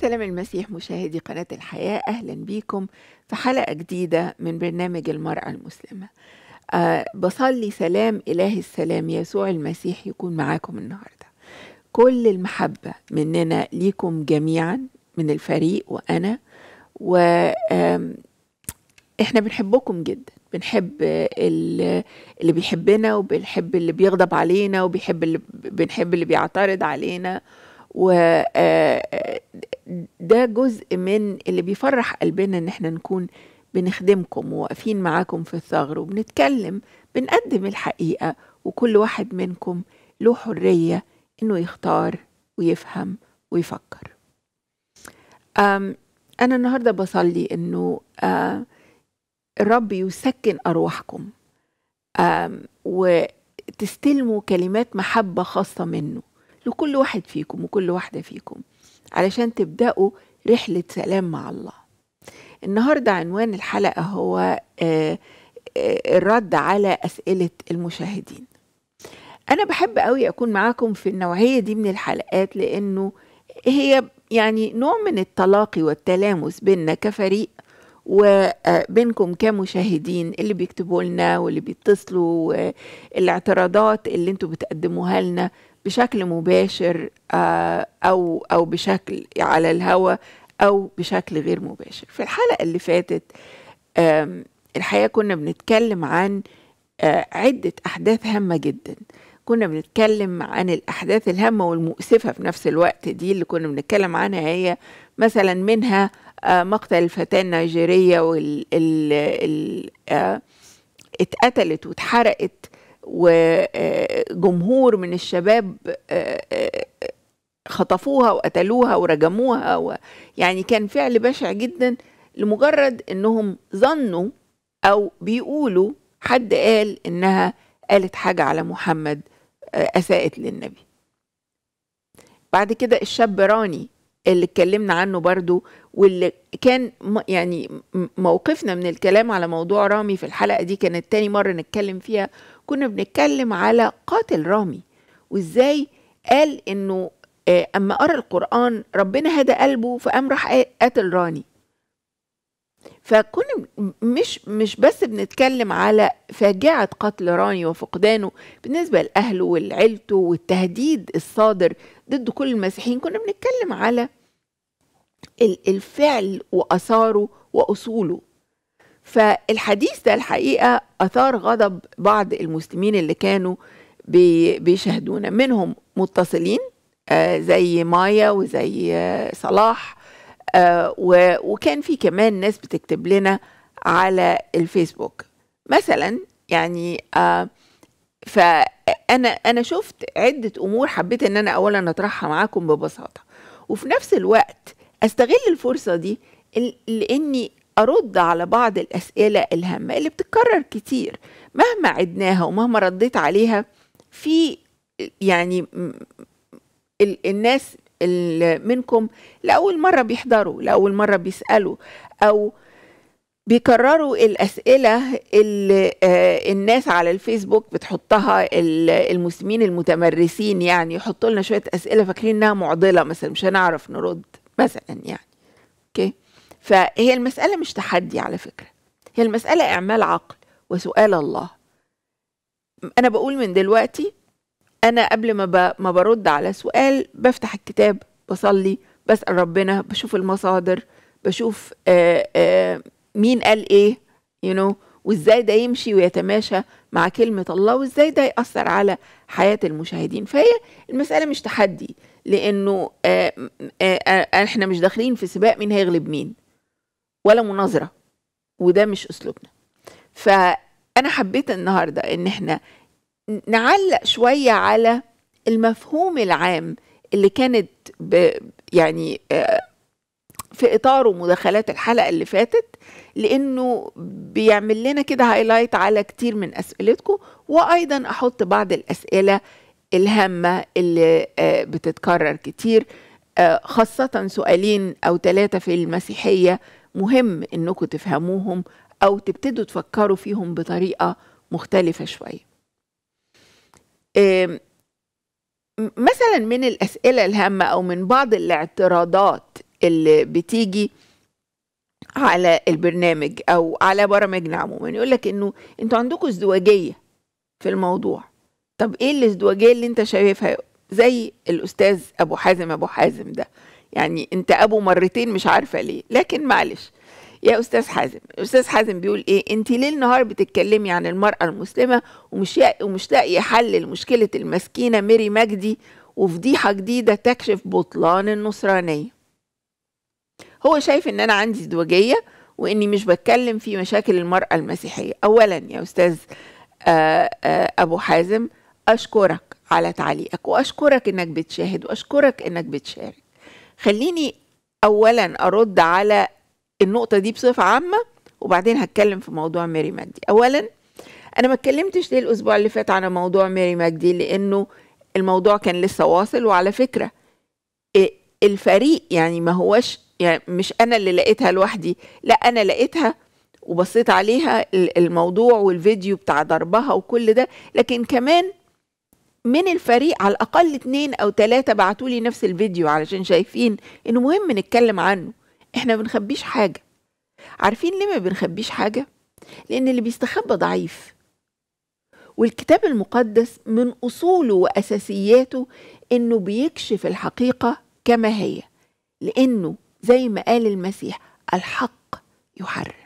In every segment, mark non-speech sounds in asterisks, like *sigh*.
سلام المسيح مشاهدي قناة الحياة أهلا بيكم في حلقة جديدة من برنامج المرأة المسلمة أه بصلي سلام إله السلام يسوع المسيح يكون معاكم النهاردة كل المحبة مننا ليكم جميعا من الفريق وأنا و احنا بنحبكم جدا بنحب اللي بيحبنا وبنحب اللي بيغضب علينا وبيحب اللي بنحب اللي بيعترض علينا و آه، ده جزء من اللي بيفرح قلبنا ان احنا نكون بنخدمكم وواقفين معاكم في الثغر وبنتكلم بنقدم الحقيقة وكل واحد منكم له حرية انه يختار ويفهم ويفكر أنا النهاردة بصلي انه آه، الرب يسكن أرواحكم وتستلموا كلمات محبة خاصة منه لكل واحد فيكم وكل واحدة فيكم علشان تبدأوا رحلة سلام مع الله النهاردة عنوان الحلقة هو آه، آه، الرد على أسئلة المشاهدين أنا بحب أوي أكون معاكم في النوعية دي من الحلقات لأنه هي يعني نوع من التلاقي والتلامس بيننا كفريق وبينكم آه، كمشاهدين اللي بيكتبوا لنا واللي بيتصلوا والاعتراضات اللي انتوا بتقدموها لنا بشكل مباشر آه، أو أو بشكل على الهواء أو بشكل غير مباشر في الحلقة اللي فاتت الحقيقة كنا بنتكلم عن آه، عدة أحداث هامة جدا كنا بنتكلم عن الأحداث الهامة والمؤسفة في نفس الوقت دي اللي كنا بنتكلم عنها هي مثلا منها آه، مقتل الفتاة النيجيرية وال اتقتلت واتحرقت وجمهور من الشباب آه، آه، خطفوها وقتلوها ورجموها و... يعني كان فعل بشع جدا لمجرد انهم ظنوا او بيقولوا حد قال انها قالت حاجه على محمد آه، اساءت للنبي بعد كده الشاب راني اللي اتكلمنا عنه برضو واللي كان يعني موقفنا من الكلام على موضوع رامي في الحلقة دي كانت تاني مرة نتكلم فيها كنا بنتكلم على قاتل رامي وازاي قال انه آه، اما قرا القران ربنا هدى قلبه فقام راح قاتل راني فكنا مش مش بس بنتكلم على فاجعة قتل راني وفقدانه بالنسبة لأهله ولعيلته والتهديد الصادر ضد كل المسيحيين كنا بنتكلم على الفعل وأثاره وأصوله فالحديث ده الحقيقة أثار غضب بعض المسلمين اللي كانوا بيشاهدونا منهم متصلين آه، زي مايا وزي آه، صلاح آه، وكان في كمان ناس بتكتب لنا على الفيسبوك مثلا يعني فأنا أنا شفت عدة أمور حبيت إن أنا أولا أطرحها معاكم ببساطة وفي نفس الوقت أستغل الفرصة دي لإني أرد على بعض الأسئلة الهامة اللي بتتكرر كتير مهما عدناها ومهما رديت عليها في يعني الناس منكم لأول مرة بيحضروا لأول مرة بيسألوا أو بيكرروا الأسئلة اللي آه، الناس على الفيسبوك بتحطها المسلمين المتمرسين يعني يحطوا لنا شوية أسئلة فاكرين إنها معضلة مثلا مش هنعرف نرد مثلا يعني أوكي okay. فهي المسألة مش تحدي على فكرة هي المسألة إعمال عقل وسؤال الله أنا بقول من دلوقتي أنا قبل ما ما برد على سؤال بفتح الكتاب بصلي بسأل ربنا بشوف المصادر بشوف آآ آآ مين قال إيه you know وإزاي ده يمشي ويتماشى مع كلمة الله وإزاي ده يأثر على حياة المشاهدين فهي المسألة مش تحدي لأنه آآ إحنا مش داخلين في سباق مين هيغلب مين ولا مناظره وده مش اسلوبنا فانا حبيت النهارده ان احنا نعلق شويه على المفهوم العام اللي كانت ب يعني في اطاره مداخلات الحلقه اللي فاتت لانه بيعمل لنا كده هايلايت على كتير من اسئلتكم وايضا احط بعض الاسئله الهامه اللي بتتكرر كتير خاصه سؤالين او ثلاثه في المسيحيه مهم انكم تفهموهم او تبتدوا تفكروا فيهم بطريقه مختلفه شويه مثلا من الاسئله الهامه او من بعض الاعتراضات اللي بتيجي على البرنامج او على برامجنا عموما يقول لك انه انتوا عندكم ازدواجيه في الموضوع طب ايه الازدواجيه اللي انت شايفها زي الاستاذ ابو حازم ابو حازم ده يعني انت ابو مرتين مش عارفه ليه لكن معلش يا استاذ حازم استاذ حازم بيقول ايه انت ليل نهار بتتكلمي عن المراه المسلمه ومش ومش لاقيه حل لمشكله المسكينه ميري مجدي وفضيحه جديده تكشف بطلان النصرانيه هو شايف ان انا عندي ازدواجيه واني مش بتكلم في مشاكل المراه المسيحيه اولا يا استاذ آآ آه، آآ آه، ابو حازم اشكرك على تعليقك واشكرك انك بتشاهد واشكرك انك بتشارك خليني اولا ارد على النقطه دي بصفه عامه وبعدين هتكلم في موضوع ميري مجدي اولا انا ما اتكلمتش ليه الاسبوع اللي فات على موضوع ميري مجدي لانه الموضوع كان لسه واصل وعلى فكره إيه، الفريق يعني ما هوش يعني مش انا اللي لقيتها لوحدي لا انا لقيتها وبصيت عليها الموضوع والفيديو بتاع ضربها وكل ده لكن كمان من الفريق على الاقل اتنين او تلاتة بعتوا لي نفس الفيديو علشان شايفين انه مهم نتكلم عنه احنا ما بنخبيش حاجه عارفين ليه ما بنخبيش حاجه لان اللي بيستخبى ضعيف والكتاب المقدس من اصوله واساسياته انه بيكشف الحقيقه كما هي لانه زي ما قال المسيح الحق يحرر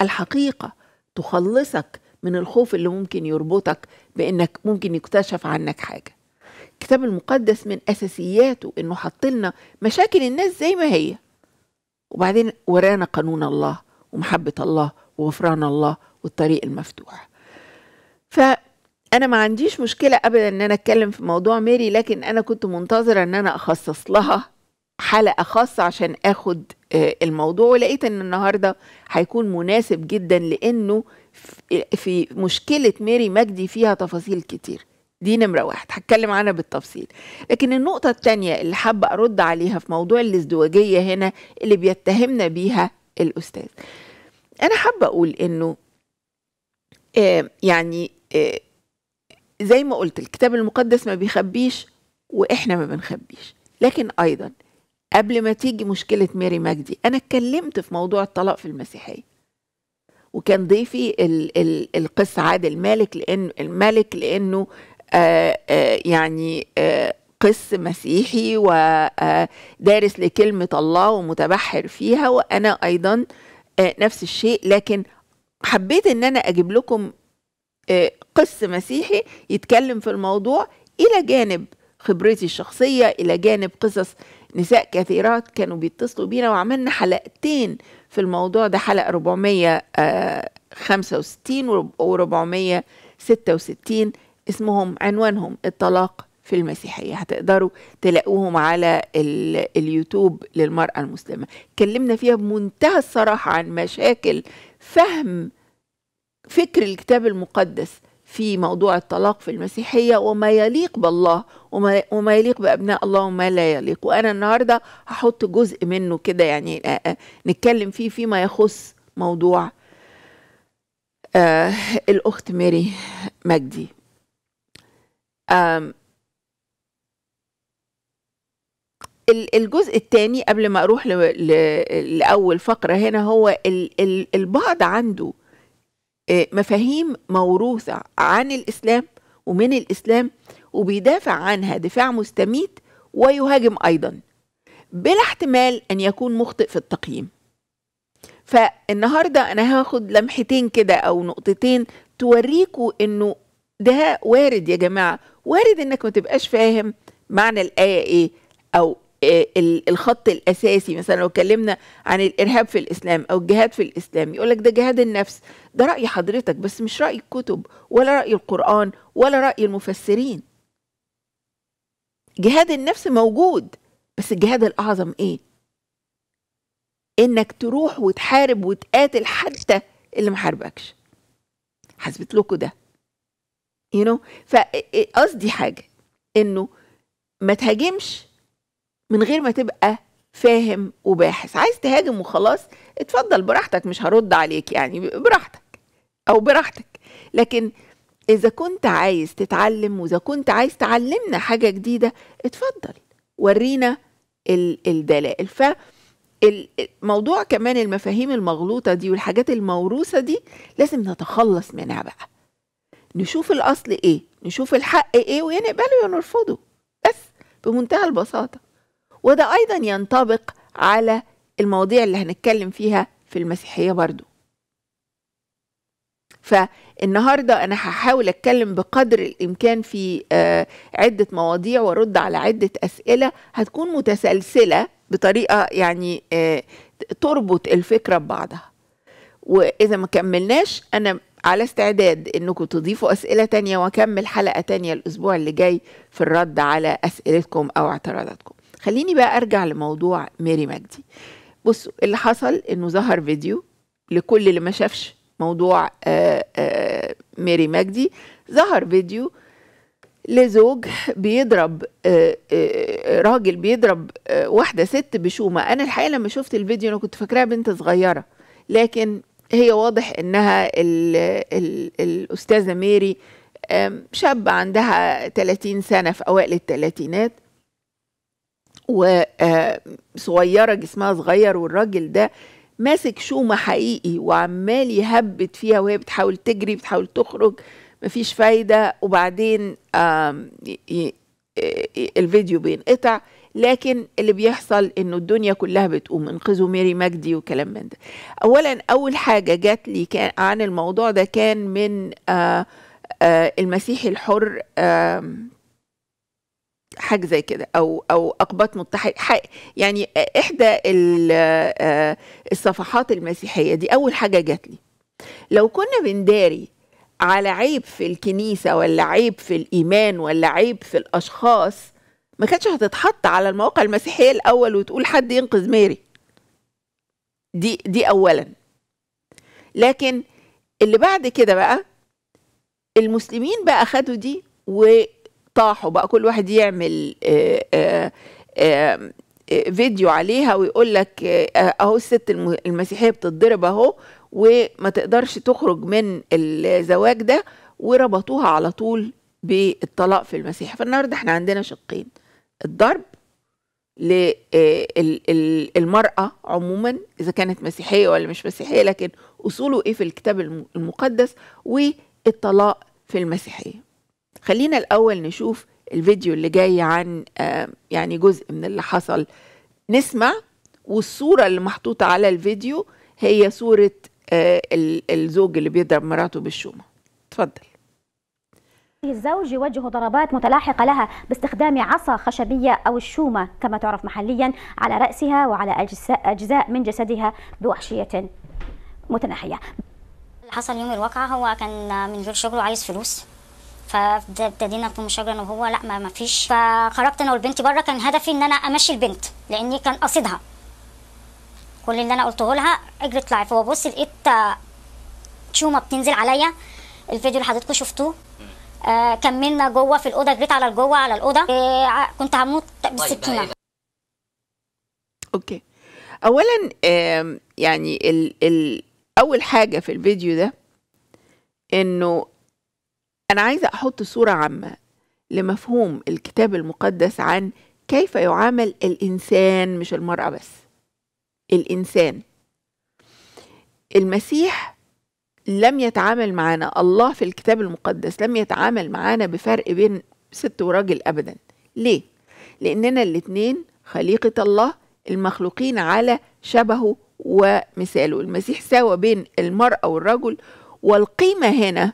الحقيقه تخلصك من الخوف اللي ممكن يربطك بانك ممكن يكتشف عنك حاجه الكتاب المقدس من اساسياته انه حط لنا مشاكل الناس زي ما هي وبعدين ورانا قانون الله ومحبه الله وغفران الله والطريق المفتوح فانا ما عنديش مشكله ابدا ان انا اتكلم في موضوع ميري لكن انا كنت منتظره ان انا اخصص لها حلقه خاصه عشان اخد آه، الموضوع ولقيت ان النهارده هيكون مناسب جدا لانه في مشكلة ميري مجدي فيها تفاصيل كتير دي نمرة واحد هتكلم عنها بالتفصيل لكن النقطة التانية اللي حابة أرد عليها في موضوع الازدواجية هنا اللي بيتهمنا بيها الأستاذ أنا حابة أقول إنه آه يعني آه زي ما قلت الكتاب المقدس ما بيخبيش وإحنا ما بنخبيش لكن أيضا قبل ما تيجي مشكلة ميري مجدي أنا اتكلمت في موضوع الطلاق في المسيحية وكان ضيفي القس عادل مالك لأن الملك لأنه آآ آه، آآ آه، يعني آآ آه، قس مسيحي ودارس لكلمة الله ومتبحر فيها وأنا أيضا نفس الشيء لكن حبيت إن أنا أجيب لكم قس مسيحي يتكلم في الموضوع إلى جانب خبرتي الشخصية إلى جانب قصص نساء كثيرات كانوا بيتصلوا بينا وعملنا حلقتين في الموضوع ده حلقة 465 و 466 اسمهم عنوانهم الطلاق في المسيحية هتقدروا تلاقوهم على اليوتيوب للمرأة المسلمة اتكلمنا فيها بمنتهى الصراحة عن مشاكل فهم فكر الكتاب المقدس في موضوع الطلاق في المسيحية وما يليق بالله وما, وما يليق بأبناء الله وما لا يليق وأنا النهاردة هحط جزء منه كده يعني آه، آه، نتكلم فيه فيما يخص موضوع آه، الأخت ميري مجدي الجزء الثاني قبل ما أروح لأول فقرة هنا هو البعض عنده آه، مفاهيم موروثة عن الإسلام ومن الإسلام وبيدافع عنها دفاع مستميت ويهاجم أيضا بلا احتمال أن يكون مخطئ في التقييم فالنهاردة أنا هاخد لمحتين كده أو نقطتين توريكوا أنه ده وارد يا جماعة وارد أنك ما تبقاش فاهم معنى الآية إيه أو آه، الخط الاساسي مثلا لو اتكلمنا عن الارهاب في الاسلام او الجهاد في الاسلام يقول لك ده جهاد النفس ده راي حضرتك بس مش راي الكتب ولا راي القران ولا راي المفسرين جهاد النفس موجود بس الجهاد الاعظم ايه انك تروح وتحارب وتقاتل حتى اللي محاربكش حسبت لكم ده يو you know? فقصدي حاجه انه ما تهاجمش من غير ما تبقى فاهم وباحث عايز تهاجم وخلاص اتفضل براحتك مش هرد عليك يعني براحتك او براحتك لكن اذا كنت عايز تتعلم واذا كنت عايز تعلمنا حاجه جديده اتفضل ورينا الدلائل ف الموضوع كمان المفاهيم المغلوطة دي والحاجات الموروثة دي لازم نتخلص منها بقى نشوف الأصل إيه نشوف الحق إيه ويا نقبله يا نرفضه بس بمنتهى البساطة وده أيضا ينطبق على المواضيع اللي هنتكلم فيها في المسيحية برضو فالنهاردة أنا هحاول أتكلم بقدر الإمكان في آه، عدة مواضيع وأرد على عدة أسئلة هتكون متسلسلة بطريقة يعني آه، تربط الفكرة ببعضها وإذا ما كملناش أنا على استعداد انكم تضيفوا اسئله تانية واكمل حلقه تانية الاسبوع اللي جاي في الرد على اسئلتكم او اعتراضاتكم خليني بقى ارجع لموضوع ميري مجدي بصوا اللي حصل انه ظهر فيديو لكل اللي ما شافش موضوع آآ آه، آآ آه، ميري مجدي ظهر فيديو لزوج بيضرب آآ آه، راجل بيضرب واحده ست بشومه انا الحقيقه لما شفت الفيديو انا كنت فاكراها بنت صغيره لكن هي واضح انها الـ الـ الاستاذه ميري شاب عندها 30 سنه في اوائل الثلاثينات وصغيره جسمها صغير والراجل ده ماسك شومه حقيقي وعمال يهبت فيها وهي بتحاول تجري بتحاول تخرج مفيش فايده وبعدين آه، الفيديو بينقطع لكن اللي بيحصل انه الدنيا كلها بتقوم انقذوا ميري مجدي وكلام من ده اولا اول حاجه جات لي كان عن الموضوع ده كان من آه، آه، المسيحي الحر آآ حاجه زي كده او او اقباط متحد يعني احدى آه، الصفحات المسيحيه دي اول حاجه جات لي لو كنا بنداري على عيب في الكنيسه ولا عيب في الايمان ولا عيب في الاشخاص ما كانتش هتتحط على المواقع المسيحيه الاول وتقول حد ينقذ ماري دي دي اولا لكن اللي بعد كده بقى المسلمين بقى خدوا دي و طاحوا بقى كل واحد يعمل آه، آه، آه، فيديو عليها ويقول لك اهو الست المسيحيه بتتضرب اهو وما تقدرش تخرج من الزواج ده وربطوها على طول بالطلاق في المسيح فالنهارده احنا عندنا شقين الضرب للمرأة عموما إذا كانت مسيحية ولا مش مسيحية لكن أصوله إيه في الكتاب المقدس والطلاق في المسيحية خلينا الأول نشوف الفيديو اللي جاي عن آه، يعني جزء من اللي حصل نسمع والصورة اللي محطوطة على الفيديو هي صورة آه، الزوج اللي بيضرب مراته بالشومة اتفضل الزوج يوجه ضربات متلاحقة لها باستخدام عصا خشبية أو الشومة كما تعرف محليا على رأسها وعلى أجزاء من جسدها بوحشية متناحية اللي حصل يوم الواقعة هو كان من غير شغله عايز فلوس فابتدينا في مشاجره انا وهو لا ما فيش فخرجت انا والبنت بره كان هدفي ان انا امشي البنت لاني كان قصدها كل اللي انا قلته لها اجري طلعي فببص لقيت آه، تشومه بتنزل عليا الفيديو اللي حضرتكوا شفتوه آه كملنا جوه في الاوضه جريت على الجوه على الاوضه آه كنت هموت طيب، بالسكينه إيه اوكي اولا يعني ال ال اول حاجه في الفيديو ده انه أنا عايزة أحط صورة عامة لمفهوم الكتاب المقدس عن كيف يعامل الإنسان مش المرأة بس الإنسان المسيح لم يتعامل معنا الله في الكتاب المقدس لم يتعامل معنا بفرق بين ست وراجل أبدا ليه؟ لأننا الاتنين خليقة الله المخلوقين على شبهه ومثاله المسيح ساوى بين المرأة والرجل والقيمة هنا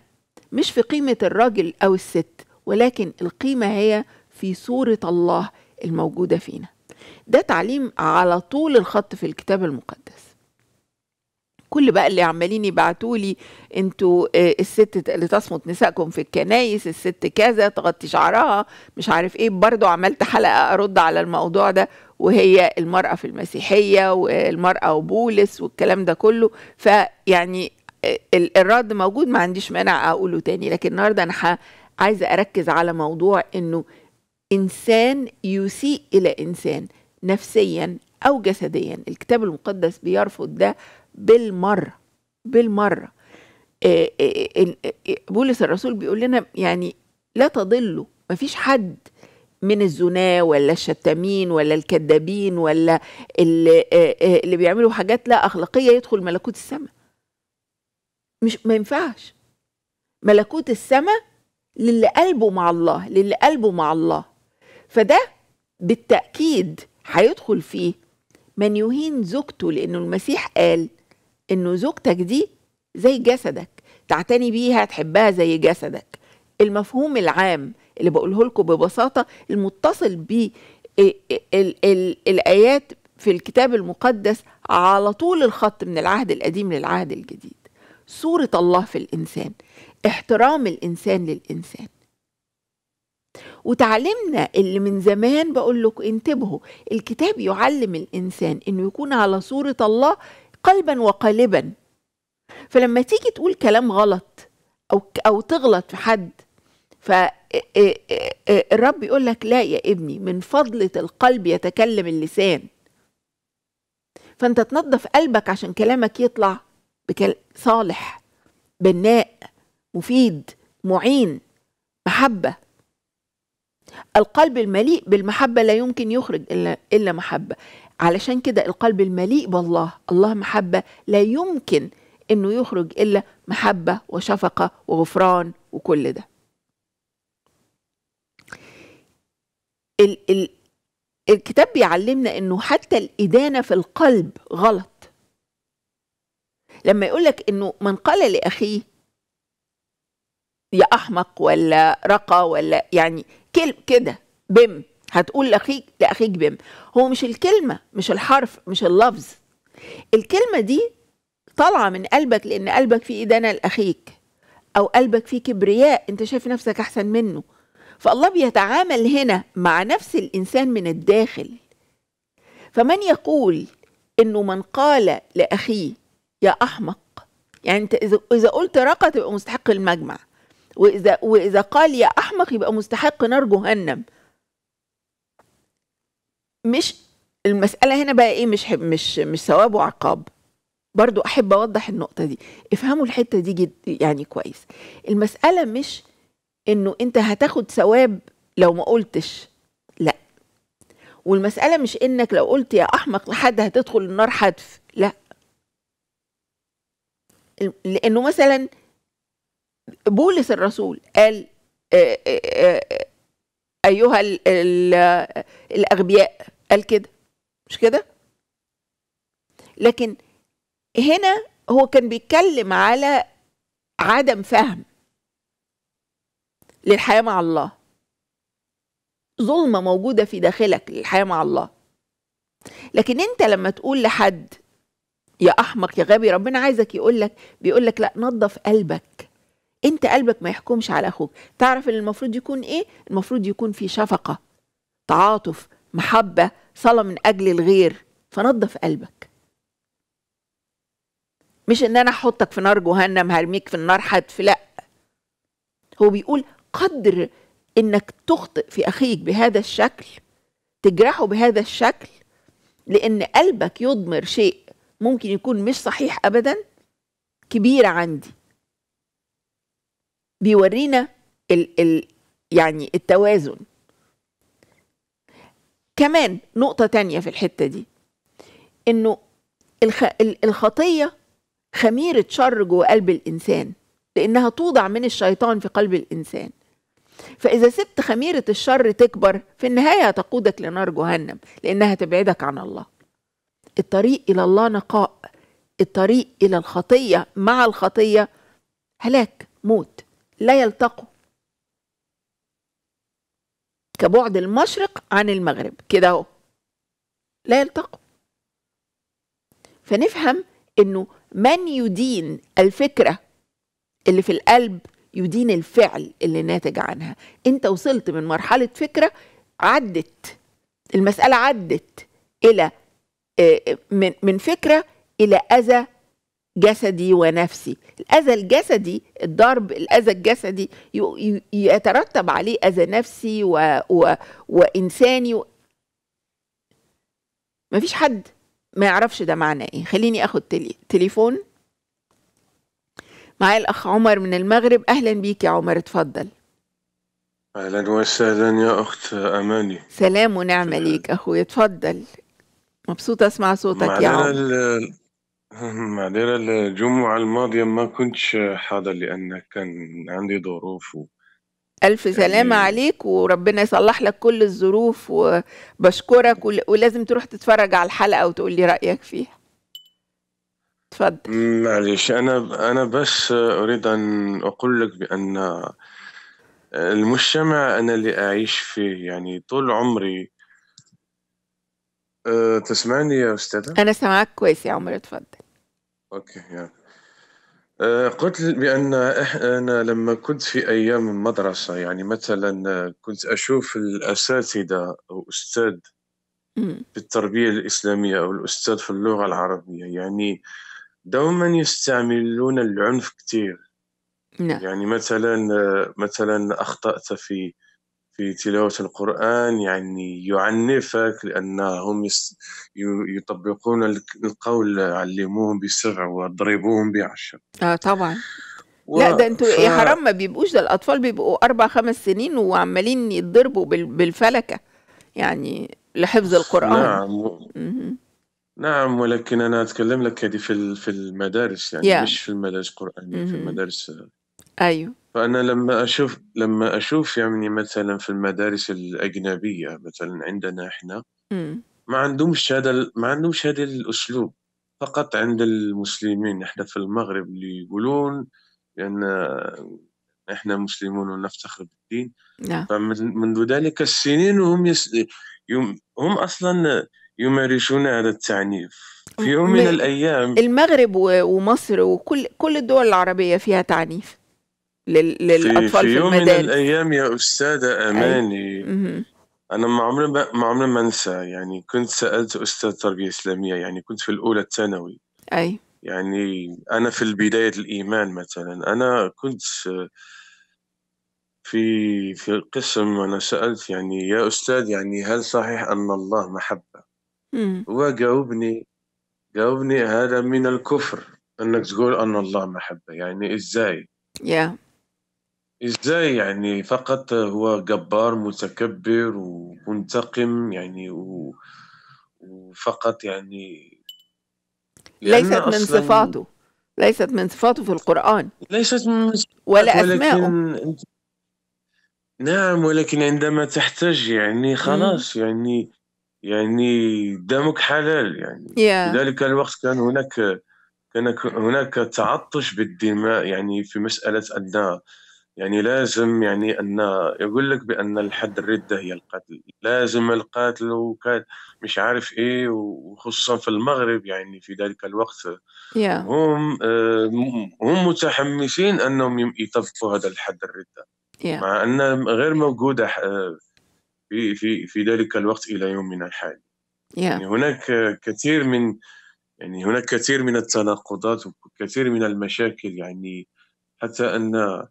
مش في قيمة الراجل أو الست ولكن القيمة هي في صورة الله الموجودة فينا ده تعليم على طول الخط في الكتاب المقدس كل بقى اللي عمالين يبعتوا لي انتوا آه، الست اللي تصمت نسائكم في الكنايس الست كذا تغطي شعرها مش عارف ايه برضو عملت حلقه ارد على الموضوع ده وهي المراه في المسيحيه والمراه وبولس والكلام ده كله فيعني الرد موجود ما عنديش مانع اقوله تاني لكن النهارده انا عايزه اركز على موضوع انه انسان يسيء الى انسان نفسيا او جسديا الكتاب المقدس بيرفض ده بالمره بالمره آه، آه، آه، بولس الرسول بيقول لنا يعني لا تضلوا مفيش حد من الزناة ولا الشتامين ولا الكذابين ولا اللي, اللي بيعملوا حاجات لا أخلاقية يدخل ملكوت السماء مش ما ينفعش ملكوت السماء للي قلبه مع الله للي قلبه مع الله فده بالتأكيد هيدخل فيه من يهين زوجته لأنه المسيح قال إنه زوجتك دي زي جسدك تعتني بيها تحبها زي جسدك المفهوم العام اللي بقوله لكم ببساطة المتصل بيه الآيات في الكتاب المقدس على طول الخط من العهد القديم للعهد الجديد صورة الله في الإنسان احترام الإنسان للإنسان وتعلمنا اللي من زمان بقول لكم انتبهوا الكتاب يعلم الإنسان إنه يكون على صورة الله قلبا وقالبا فلما تيجي تقول كلام غلط أو, أو تغلط في حد فالرب يقول لك لا يا ابني من فضلة القلب يتكلم اللسان فانت تنظف قلبك عشان كلامك يطلع صالح بناء مفيد معين محبه القلب المليء بالمحبه لا يمكن يخرج الا الا محبه علشان كده القلب المليء بالله الله محبه لا يمكن انه يخرج الا محبه وشفقه وغفران وكل ده ال ال الكتاب بيعلمنا انه حتى الادانه في القلب غلط لما يقول لك انه من قال لاخيه يا احمق ولا رقى ولا يعني كلمه كده بم هتقول لاخيك لاخيك بم هو مش الكلمه مش الحرف مش اللفظ الكلمه دي طالعه من قلبك لان قلبك فيه ادانه إيه لاخيك او قلبك فيه كبرياء انت شايف نفسك احسن منه فالله بيتعامل هنا مع نفس الانسان من الداخل فمن يقول انه من قال لاخيه يا احمق يعني انت اذا اذا قلت رقه تبقى مستحق المجمع واذا واذا قال يا احمق يبقى مستحق نار جهنم مش المساله هنا بقى ايه مش مش مش ثواب وعقاب برضو احب اوضح النقطه دي افهموا الحته دي جد يعني كويس المساله مش انه انت هتاخد ثواب لو ما قلتش لا والمساله مش انك لو قلت يا احمق لحد هتدخل النار حدف لانه مثلا بولس الرسول قال آه، آه، آه، ايها الاغبياء قال كده مش كده لكن هنا هو كان بيتكلم على عدم فهم للحياه مع الله ظلمه موجوده في داخلك للحياه مع الله لكن انت لما تقول لحد يا احمق يا غبي ربنا عايزك يقول لك بيقول لك لا نظف قلبك انت قلبك ما يحكمش على اخوك تعرف ان المفروض يكون ايه المفروض يكون في شفقه تعاطف محبه صلاه من اجل الغير فنظف قلبك مش ان انا احطك في نار جهنم هرميك في النار حتف لا هو بيقول قدر انك تخطئ في اخيك بهذا الشكل تجرحه بهذا الشكل لان قلبك يضمر شيء ممكن يكون مش صحيح ابدا كبيره عندي بيورينا ال ال يعني التوازن كمان نقطة تانية في الحتة دي إنه الخ... الخطية خميرة شر جوه قلب الإنسان لأنها توضع من الشيطان في قلب الإنسان فإذا سبت خميرة الشر تكبر في النهاية هتقودك لنار جهنم لأنها تبعدك عن الله الطريق إلى الله نقاء الطريق إلى الخطية مع الخطية هلاك موت لا يلتقوا كبعد المشرق عن المغرب كده اهو لا يلتقوا فنفهم انه من يدين الفكره اللي في القلب يدين الفعل اللي ناتج عنها انت وصلت من مرحله فكره عدت المساله عدت الى آه، آه، من من فكره الى اذى جسدي ونفسي الاذى الجسدي الضرب الاذى الجسدي يترتب عليه اذى نفسي و... و... وانساني و... مفيش حد ما يعرفش ده معنى ايه خليني اخد تلي... تليفون معايا الاخ عمر من المغرب اهلا بيك يا عمر اتفضل اهلا وسهلا يا اخت اماني سلام ونعمه ليك اخويا اتفضل مبسوطة أسمع صوتك يا معذرة *laughs* معذرة الجمعة الماضية ما كنتش حاضر لأن كان عندي ظروف و- ألف يعني سلامة يعني عليك وربنا يصلح لك كل الظروف وبشكرك ول- ولازم تروح تتفرج على الحلقة وتقول لي رأيك فيها تفضل معلش أنا أنا بس أريد أن أقول لك بأن المجتمع أنا اللي أعيش فيه يعني طول عمري أه، تسمعني يا أستاذة؟ أنا سامعك كويس يا عمر تفضل. أوكي يعني. قلت بأن أنا لما كنت في أيام المدرسة يعني مثلا كنت أشوف الأساتذة أو أستاذ في التربية الإسلامية أو الأستاذ في اللغة العربية يعني دوما يستعملون العنف كثير نعم. يعني مثلا مثلا أخطأت في في تلاوة القرآن يعني يعنفك لأنهم يطبقون القول علموهم بسبع واضربوهم بعشر آه طبعا و... لا ده انتوا ف... يا حرام ما بيبقوش ده الأطفال بيبقوا أربع خمس سنين وعمالين يتضربوا بال... بالفلكة يعني لحفظ القرآن نعم م- نعم ولكن أنا أتكلم لك هذه في في المدارس يعني yeah. مش في المدارس القرآنية في المدارس أيوه فأنا لما أشوف لما أشوف يعني مثلا في المدارس الأجنبية مثلا عندنا إحنا ما عندهمش هذا ما عندهمش هذا الأسلوب فقط عند المسلمين إحنا في المغرب اللي يقولون لأن إحنا مسلمون ونفتخر بالدين نعم فمنذ ذلك السنين وهم يس... يم... هم أصلا يمارسون هذا التعنيف في يوم من الأيام المغرب ومصر وكل كل الدول العربية فيها تعنيف لل... للاطفال في, في, في يوم المدارس. من الايام يا استاذه اماني أي. انا ما عمري ما ما عمري ما انسى يعني كنت سالت استاذ تربيه اسلاميه يعني كنت في الاولى الثانوي اي يعني انا في بدايه الايمان مثلا انا كنت في في القسم انا سالت يعني يا استاذ يعني هل صحيح ان الله محبه وجاوبني جاوبني هذا من الكفر انك تقول ان الله محبه يعني ازاي yeah. ازاي يعني فقط هو جبار متكبر ومنتقم يعني و... وفقط يعني ليست من صفاته ليست من صفاته في القرآن ليست من ولا أسماءه نعم ولكن عندما تحتاج يعني خلاص يعني يعني دمك حلال يعني yeah. في ذلك الوقت كان هناك كان هناك تعطش بالدماء يعني في مسألة أن يعني لازم يعني ان يقول لك بان الحد الرده هي القتل لازم القاتل وكان مش عارف ايه وخصوصا في المغرب يعني في ذلك الوقت yeah. هم آه، هم متحمسين انهم يطبقوا هذا الحد الرده yeah. مع ان غير موجوده آه، في في في ذلك الوقت الى يومنا الحالي yeah. يعني هناك كثير من يعني هناك كثير من التناقضات وكثير من المشاكل يعني حتى ان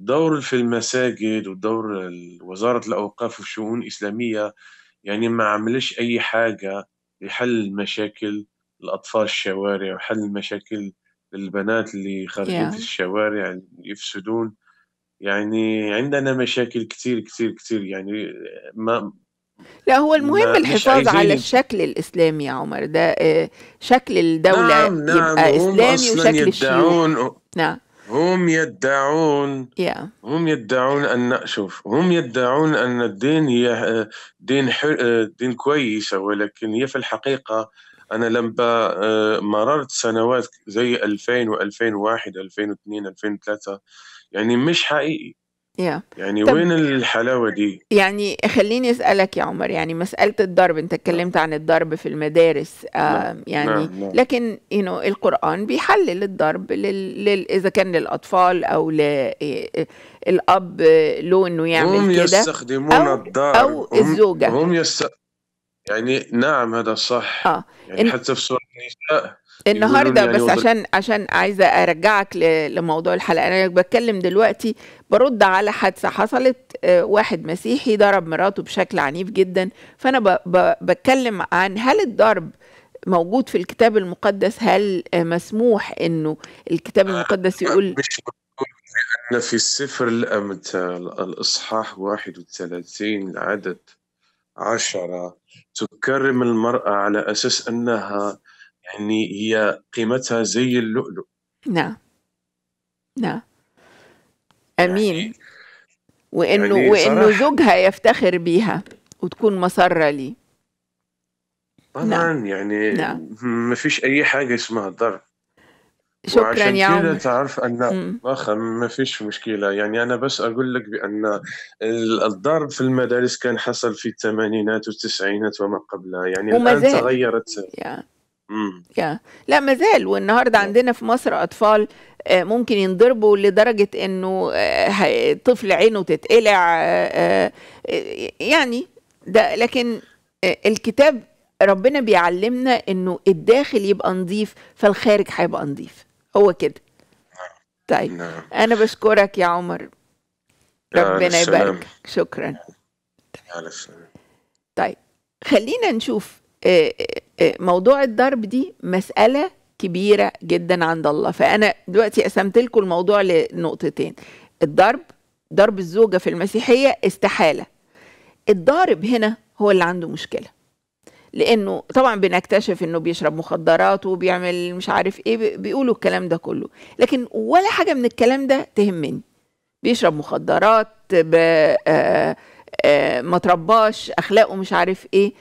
دور في المساجد ودور وزارة الأوقاف والشؤون الإسلامية يعني ما عملش أي حاجة لحل مشاكل الأطفال الشوارع وحل مشاكل البنات اللي خارجين yeah. في الشوارع يفسدون يعني عندنا مشاكل كتير كتير كتير يعني ما لا هو المهم الحفاظ على الشكل الإسلامي يا عمر ده آه، شكل الدولة نعم نعم يبقى إسلامي وشكل الشيوخ نعم هم يدعون yeah. هم يدعون ان شوف هم يدعون ان الدين هي دين حل... دين كويس ولكن هي في الحقيقه انا لما مررت سنوات زي 2000 و2001 2002 2003 يعني مش حقيقي yeah. يعني طب وين الحلاوه دي يعني خليني اسالك يا عمر يعني مساله الضرب انت اتكلمت عن الضرب في المدارس آه يعني لا نعم. لا. لكن you know, القران بيحلل الضرب لل... لل... اذا كان للاطفال او ل... الاب له انه يعمل كده هم يستخدمون أو... الضرب او هم... الزوجه هم يست... يعني نعم هذا صح آه. يعني إن... حتى في سوره النساء النهارده يعني بس يعني عشان عشان عايزه ارجعك لموضوع الحلقه انا بتكلم دلوقتي برد على حادثه حصلت آه، واحد مسيحي ضرب مراته بشكل عنيف جدا فانا بتكلم عن هل الضرب موجود في الكتاب المقدس هل مسموح انه الكتاب المقدس آه، يقول مش في السفر الامثال الاصحاح 31 العدد عشرة تكرم المرأة على أساس أنها يعني هي قيمتها زي اللؤلؤ نعم نعم امين يعني وانه يعني وانه زوجها يفتخر بيها وتكون مسره ليه طبعا نا. نعم. يعني نعم. ما فيش اي حاجه اسمها ضرب شكرا يا عمر تعرف ان اخ ما فيش مشكله يعني انا بس اقول لك بان الضرب في المدارس كان حصل في الثمانينات والتسعينات وما قبلها يعني الان تغيرت يا لا ما زال والنهارده عندنا في مصر اطفال آه، ممكن ينضربوا لدرجه انه آه، طفل عينه تتقلع آه، يعني ده لكن الكتاب ربنا بيعلمنا انه الداخل يبقى نظيف فالخارج هيبقى نظيف هو كده نعم. طيب نعم. انا بشكرك يا عمر ربنا يبارك شكرا طيب خلينا نشوف آه، آه، آه، موضوع الضرب دي مسألة كبيرة جدا عند الله فأنا دلوقتي قسمت لكم الموضوع لنقطتين الضرب ضرب الزوجة في المسيحية استحالة الضارب هنا هو اللي عنده مشكلة لأنه طبعا بنكتشف أنه بيشرب مخدرات وبيعمل مش عارف إيه بيقولوا الكلام ده كله لكن ولا حاجة من الكلام ده تهمني بيشرب مخدرات ما ترباش أخلاقه مش عارف إيه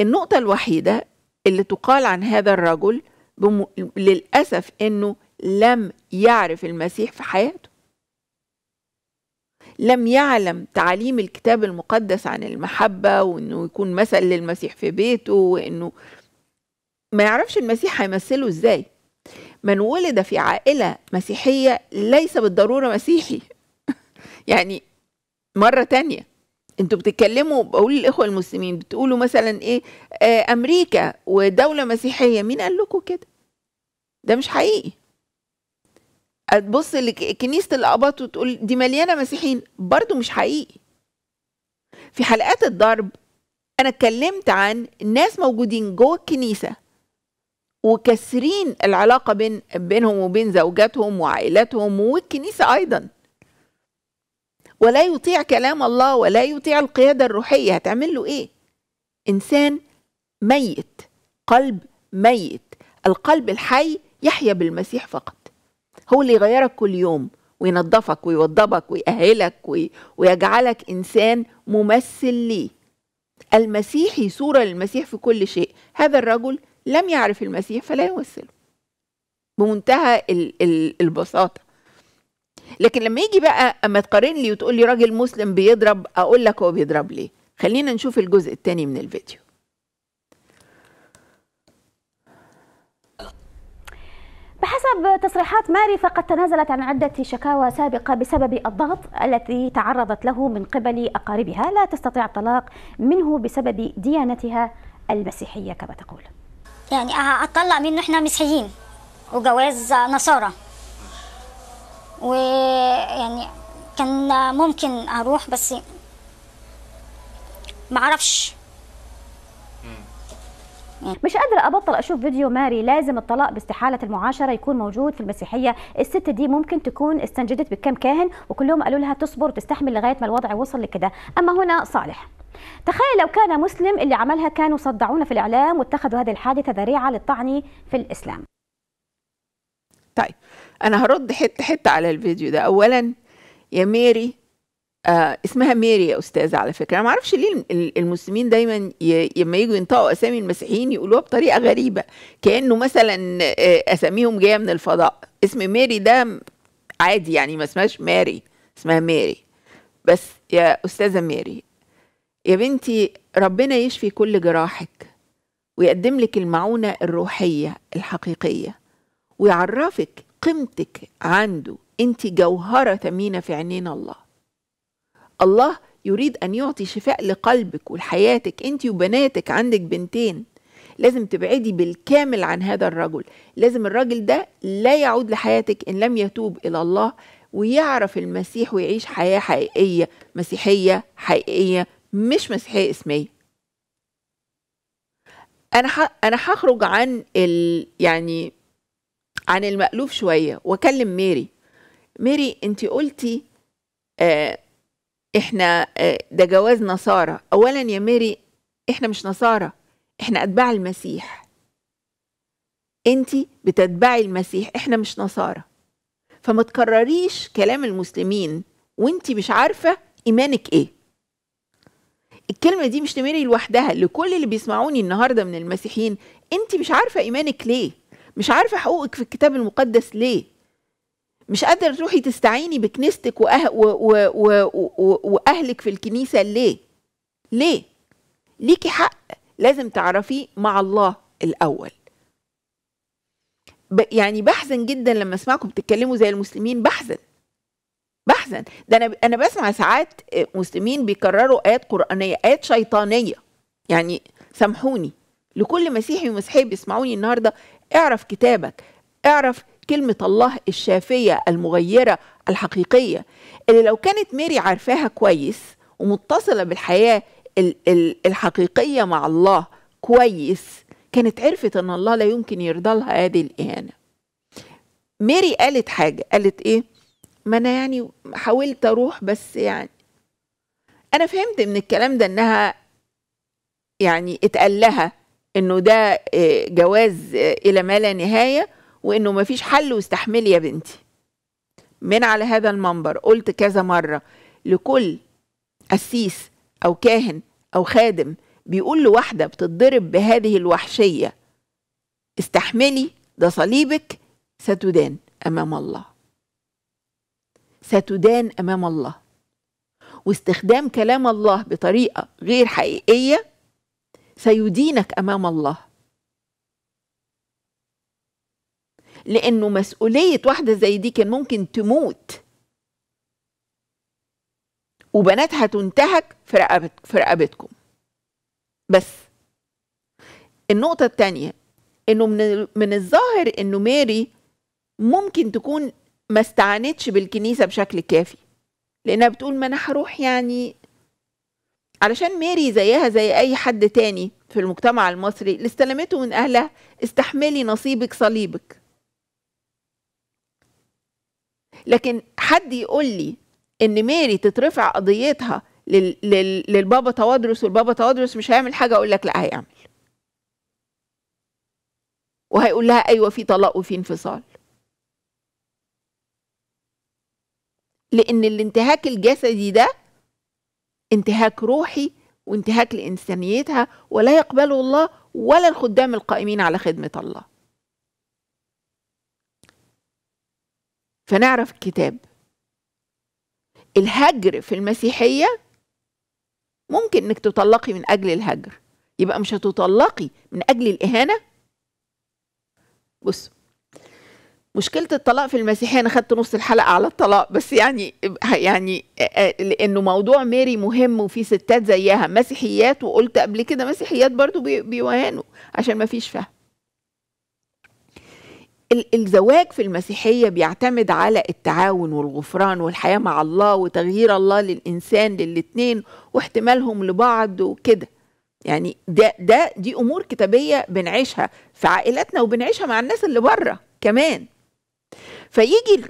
النقطة الوحيدة اللي تقال عن هذا الرجل بم... للأسف أنه لم يعرف المسيح في حياته لم يعلم تعاليم الكتاب المقدس عن المحبة وأنه يكون مثل للمسيح في بيته وأنه ما يعرفش المسيح هيمثله إزاي من ولد في عائلة مسيحية ليس بالضرورة مسيحي *laughs* يعني مرة تانية انتوا بتتكلموا بقول للاخوه المسلمين بتقولوا مثلا ايه آه امريكا ودوله مسيحيه مين قال لكم كده ده مش حقيقي تبص لكنيسه الاباط وتقول دي مليانه مسيحيين برضو مش حقيقي في حلقات الضرب انا اتكلمت عن ناس موجودين جوه الكنيسه وكسرين العلاقه بين بينهم وبين زوجاتهم وعائلاتهم والكنيسه ايضا ولا يطيع كلام الله ولا يطيع القيادة الروحية هتعمل له إيه؟ إنسان ميت قلب ميت القلب الحي يحيا بالمسيح فقط هو اللي يغيرك كل يوم وينظفك ويوضبك ويأهلك وي... ويجعلك إنسان ممثل ليه المسيحي صورة للمسيح في كل شيء هذا الرجل لم يعرف المسيح فلا يمثله بمنتهى البساطة لكن لما يجي بقى اما تقارن لي وتقول لي راجل مسلم بيضرب اقول لك هو بيضرب ليه خلينا نشوف الجزء الثاني من الفيديو بحسب تصريحات ماري فقد تنازلت عن عدة شكاوى سابقة بسبب الضغط التي تعرضت له من قبل أقاربها لا تستطيع الطلاق منه بسبب ديانتها المسيحية كما تقول يعني أطلع منه إحنا مسيحيين وجواز نصارى ويعني كان ممكن اروح بس معرفش مش قادرة أبطل أشوف فيديو ماري لازم الطلاق باستحالة المعاشرة يكون موجود في المسيحية الست دي ممكن تكون استنجدت بكم كاهن وكلهم قالوا لها تصبر وتستحمل لغاية ما الوضع وصل لكده أما هنا صالح تخيل لو كان مسلم اللي عملها كانوا صدعونا في الإعلام واتخذوا هذه الحادثة ذريعة للطعن في الإسلام طيب انا هرد حته حته على الفيديو ده اولا يا ميري آه اسمها ميري يا استاذه على فكره انا ما اعرفش ليه المسلمين دايما لما يجوا ينطقوا اسامي المسيحيين يقولوها بطريقه غريبه كانه مثلا آه، اساميهم جايه من الفضاء اسم ميري ده عادي يعني ما اسمهاش ماري اسمها ميري بس يا استاذه ميري يا بنتي ربنا يشفي كل جراحك ويقدم لك المعونه الروحيه الحقيقيه ويعرفك قيمتك عنده انت جوهرة ثمينة في عينين الله الله يريد أن يعطي شفاء لقلبك ولحياتك أنت وبناتك عندك بنتين لازم تبعدي بالكامل عن هذا الرجل لازم الراجل ده لا يعود لحياتك إن لم يتوب إلى الله ويعرف المسيح ويعيش حياة حقيقية مسيحية حقيقية مش مسيحية اسمية أنا أنا هخرج عن ال يعني عن المألوف شوية وأكلم ميري ميري أنت قلتي آه إحنا آه ده جواز نصارى أولا يا ميري إحنا مش نصارى إحنا أتباع المسيح أنت بتتبعي المسيح إحنا مش نصارى فما تكرريش كلام المسلمين وأنت مش عارفة إيمانك إيه الكلمة دي مش لميري لوحدها لكل اللي بيسمعوني النهاردة من المسيحيين أنت مش عارفة إيمانك ليه مش عارفه حقوقك في الكتاب المقدس ليه مش قادره تروحي تستعيني بكنيستك وأه... و... و... و... و... واهلك في الكنيسه ليه ليه ليكي حق لازم تعرفيه مع الله الاول ب... يعني بحزن جدا لما اسمعكم بتتكلموا زي المسلمين بحزن بحزن ده انا انا بسمع ساعات آه، مسلمين بيكرروا ايات قرانيه ايات شيطانيه يعني سامحوني لكل مسيحي ومسيحيه بيسمعوني النهارده اعرف كتابك اعرف كلمة الله الشافية المغيرة الحقيقية اللي لو كانت ميري عارفاها كويس ومتصلة بالحياة الحقيقية مع الله كويس كانت عرفت ان الله لا يمكن يرضى لها هذه الإهانة ميري قالت حاجة قالت ايه ما انا يعني حاولت اروح بس يعني انا فهمت من الكلام ده انها يعني اتقال لها انه ده آه، جواز آه، الى ما لا نهايه وانه مفيش حل واستحملي يا بنتي من على هذا المنبر قلت كذا مره لكل قسيس او كاهن او خادم بيقول لواحده بتضرب بهذه الوحشيه استحملي ده صليبك ستدان امام الله ستدان امام الله واستخدام كلام الله بطريقه غير حقيقيه سيدينك امام الله لانه مسؤوليه واحده زي دي كان ممكن تموت وبناتها تنتهك في رقبت في رقبتكم بس النقطه الثانيه انه من من الظاهر انه ماري ممكن تكون ما استعانتش بالكنيسه بشكل كافي لانها بتقول ما انا هروح يعني علشان ماري زيها زي أي حد تاني في المجتمع المصري اللي استلمته من أهلها استحملي نصيبك صليبك لكن حد يقول لي إن ماري تترفع قضيتها لل... لل... للبابا توادرس والبابا توادرس مش هيعمل حاجة أقول لك لا هيعمل وهيقول لها أيوة في طلاق وفي انفصال لأن الانتهاك الجسدي ده انتهاك روحي وانتهاك لإنسانيتها ولا يقبله الله ولا الخدام القائمين على خدمة الله فنعرف الكتاب الهجر في المسيحية ممكن انك تطلقي من أجل الهجر يبقى مش هتطلقي من أجل الإهانة بص مشكله الطلاق في المسيحيه انا خدت نص الحلقه على الطلاق بس يعني يعني لانه موضوع ماري مهم وفي ستات زيها مسيحيات وقلت قبل كده مسيحيات برضو بيوهنوا عشان ما فيش فهم الزواج في المسيحيه بيعتمد على التعاون والغفران والحياه مع الله وتغيير الله للانسان للاتنين واحتمالهم لبعض وكده يعني ده ده دي امور كتابيه بنعيشها في عائلاتنا وبنعيشها مع الناس اللي بره كمان فيجي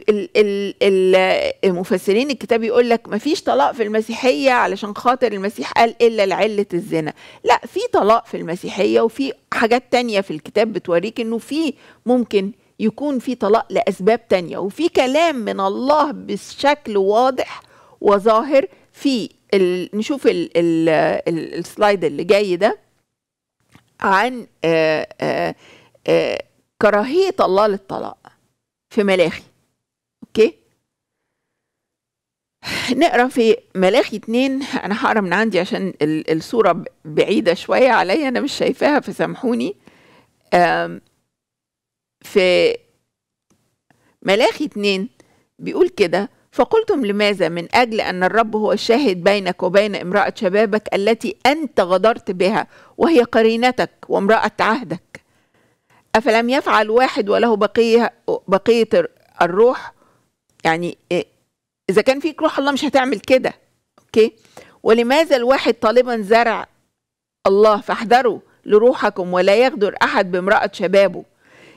المفسرين الكتاب يقول لك ما فيش طلاق في المسيحيه علشان خاطر المسيح قال الا لعله الزنا لا في طلاق في المسيحيه وفي حاجات تانية في الكتاب بتوريك انه في ممكن يكون في طلاق لاسباب تانية وفي كلام من الله بشكل واضح وظاهر في ال... نشوف ال... ال... ال... السلايد اللي جاي ده عن آآ آه، آآ آه، آآ آه، كراهيه الله للطلاق في ملاخي اوكي نقرا في ملاخي اتنين انا هقرا من عندي عشان الصوره بعيده شويه عليا انا مش شايفاها فسامحوني في ملاخي اتنين بيقول كده فقلتم لماذا من أجل أن الرب هو الشاهد بينك وبين امرأة شبابك التي أنت غدرت بها وهي قرينتك وامرأة عهدك أفلم يفعل واحد وله بقية بقية الروح يعني إيه، إذا كان فيك روح الله مش هتعمل كده أوكي ولماذا الواحد طالبا زرع الله فاحذروا لروحكم ولا يغدر أحد بامرأة شبابه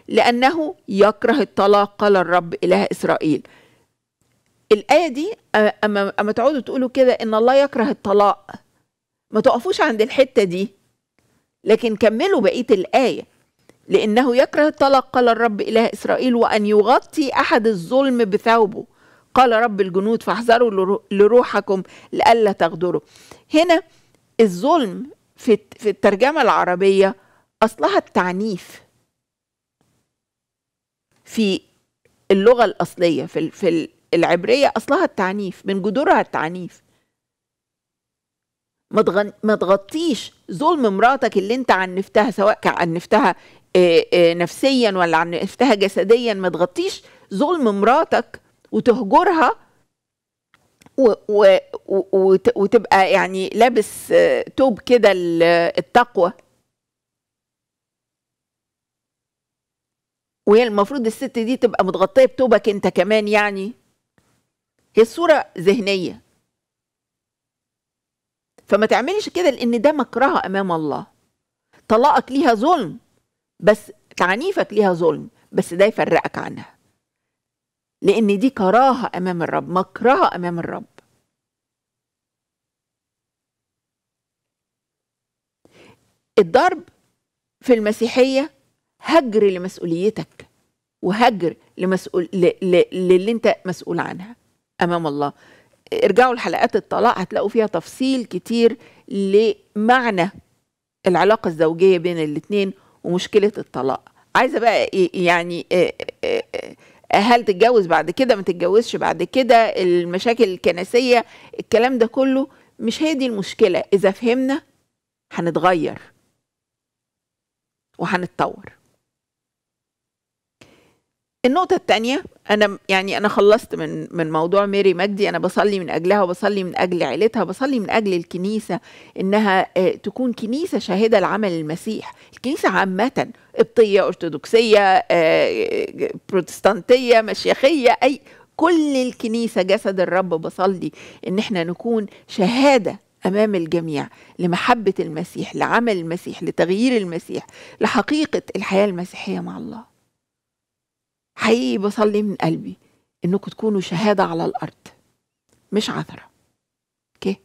لأنه يكره الطلاق قال الرب إله إسرائيل الآية دي أما, أما تعودوا تقولوا كده إن الله يكره الطلاق ما تقفوش عند الحتة دي لكن كملوا بقية الآية لأنه يكره الطلاق قال الرب إله إسرائيل وأن يغطي أحد الظلم بثوبه قال رب الجنود فاحذروا لروحكم لئلا تغدروا هنا الظلم في في الترجمة العربية أصلها التعنيف في اللغة الأصلية في في العبرية أصلها التعنيف من جذورها التعنيف ما ما تغطيش ظلم مراتك اللي انت عنفتها سواء عنفتها آه، آه، نفسيا ولا عن نفسها جسديا ما تغطيش ظلم مراتك وتهجرها و و و وتبقى يعني لابس آه، توب كده التقوى وهي المفروض الست دي تبقى متغطيه بتوبك انت كمان يعني هي الصوره ذهنيه فما تعملش كده لان ده مكرهه امام الله طلاقك ليها ظلم بس تعنيفك ليها ظلم بس ده يفرقك عنها لان دي كراهه امام الرب مكرهه امام الرب الضرب في المسيحيه هجر لمسؤوليتك وهجر لمسؤول للي انت مسؤول عنها امام الله ارجعوا لحلقات الطلاق هتلاقوا فيها تفصيل كتير لمعنى العلاقه الزوجيه بين الاثنين ومشكله الطلاق عايزه بقى يعني هل تتجوز بعد كده ما تتجوزش بعد كده المشاكل الكنسيه الكلام ده كله مش هي دي المشكله اذا فهمنا هنتغير وهنتطور النقطة الثانية أنا يعني أنا خلصت من من موضوع ميري مجدي أنا بصلي من أجلها وبصلي من أجل عيلتها بصلي من أجل الكنيسة إنها آه، تكون كنيسة شاهدة لعمل المسيح الكنيسة عامة قبطية أرثوذكسية آه، بروتستانتية مشيخية أي كل الكنيسة جسد الرب بصلي إن إحنا نكون شهادة امام الجميع لمحبه المسيح لعمل المسيح لتغيير المسيح لحقيقه الحياه المسيحيه مع الله حقيقي بصلي من قلبي انكم تكونوا شهاده على الارض مش عثره اوكي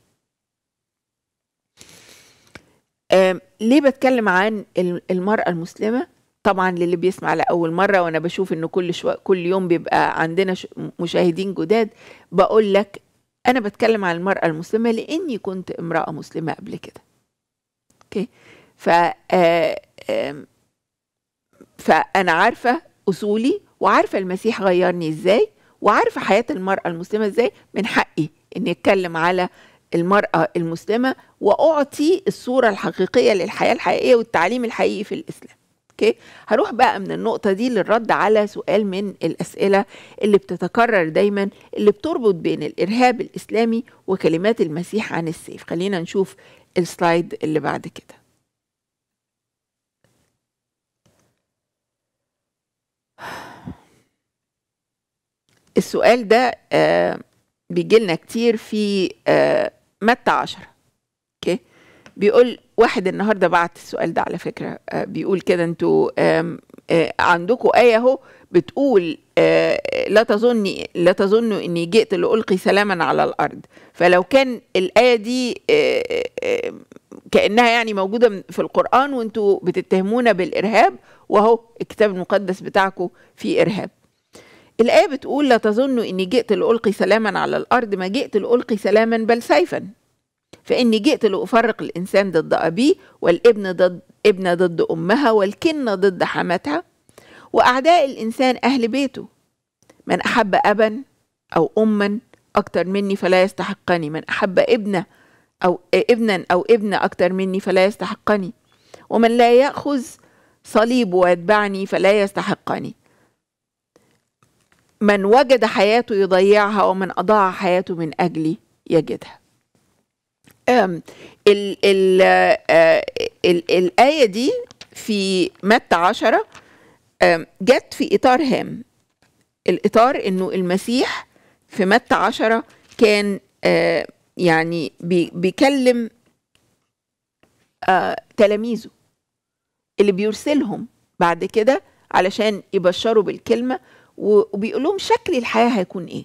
ليه بتكلم عن المراه المسلمه طبعا للي بيسمع لاول مره وانا بشوف انه كل شو... كل يوم بيبقى عندنا ش... مشاهدين جداد بقول لك انا بتكلم عن المراه المسلمه لاني كنت امراه مسلمه قبل كده اوكي ف آه، فانا عارفه اصولي وعارفه المسيح غيرني ازاي وعارفه حياه المراه المسلمه ازاي من حقي اني اتكلم على المراه المسلمه واعطي الصوره الحقيقيه للحياه الحقيقيه والتعليم الحقيقي في الاسلام اوكي هروح بقى من النقطه دي للرد على سؤال من الاسئله اللي بتتكرر دايما اللي بتربط بين الارهاب الاسلامي وكلمات المسيح عن السيف خلينا نشوف السلايد اللي بعد كده السؤال ده آه، بيجي لنا كتير في آه، متى عشرة اوكي بيقول واحد النهارده بعت السؤال ده على فكره آه، بيقول كده انتوا عندكم ايه اهو بتقول لا تظني لا تظنوا اني جئت لالقي سلاما على الارض فلو كان الايه دي كانها يعني موجوده في القران وانتوا بتتهمونا بالارهاب وهو الكتاب المقدس بتاعكم فيه ارهاب الآية بتقول لا تظنوا إني جئت لألقي سلاما على الأرض ما جئت لألقي سلاما بل سيفا فإني جئت لأفرق الإنسان ضد أبيه والابن ضد ابنة ضد أمها والكنة ضد حماتها وأعداء الإنسان أهل بيته من أحب أبا أو أما أكتر مني فلا يستحقني من أحب ابنة أو ابنا أو ابنة أكتر مني فلا يستحقني ومن لا يأخذ صليب ويتبعني فلا يستحقني من وجد حياته يضيعها ومن أضاع حياته من أجلي يجدها ال ال آه، الـ الآية دي في متى عشرة جت في إطار هام الإطار إنه المسيح في متى عشرة كان آه، يعني بيكلم آه، تلاميذه اللي بيرسلهم بعد كده علشان يبشروا بالكلمة وبيقول لهم شكل الحياه هيكون ايه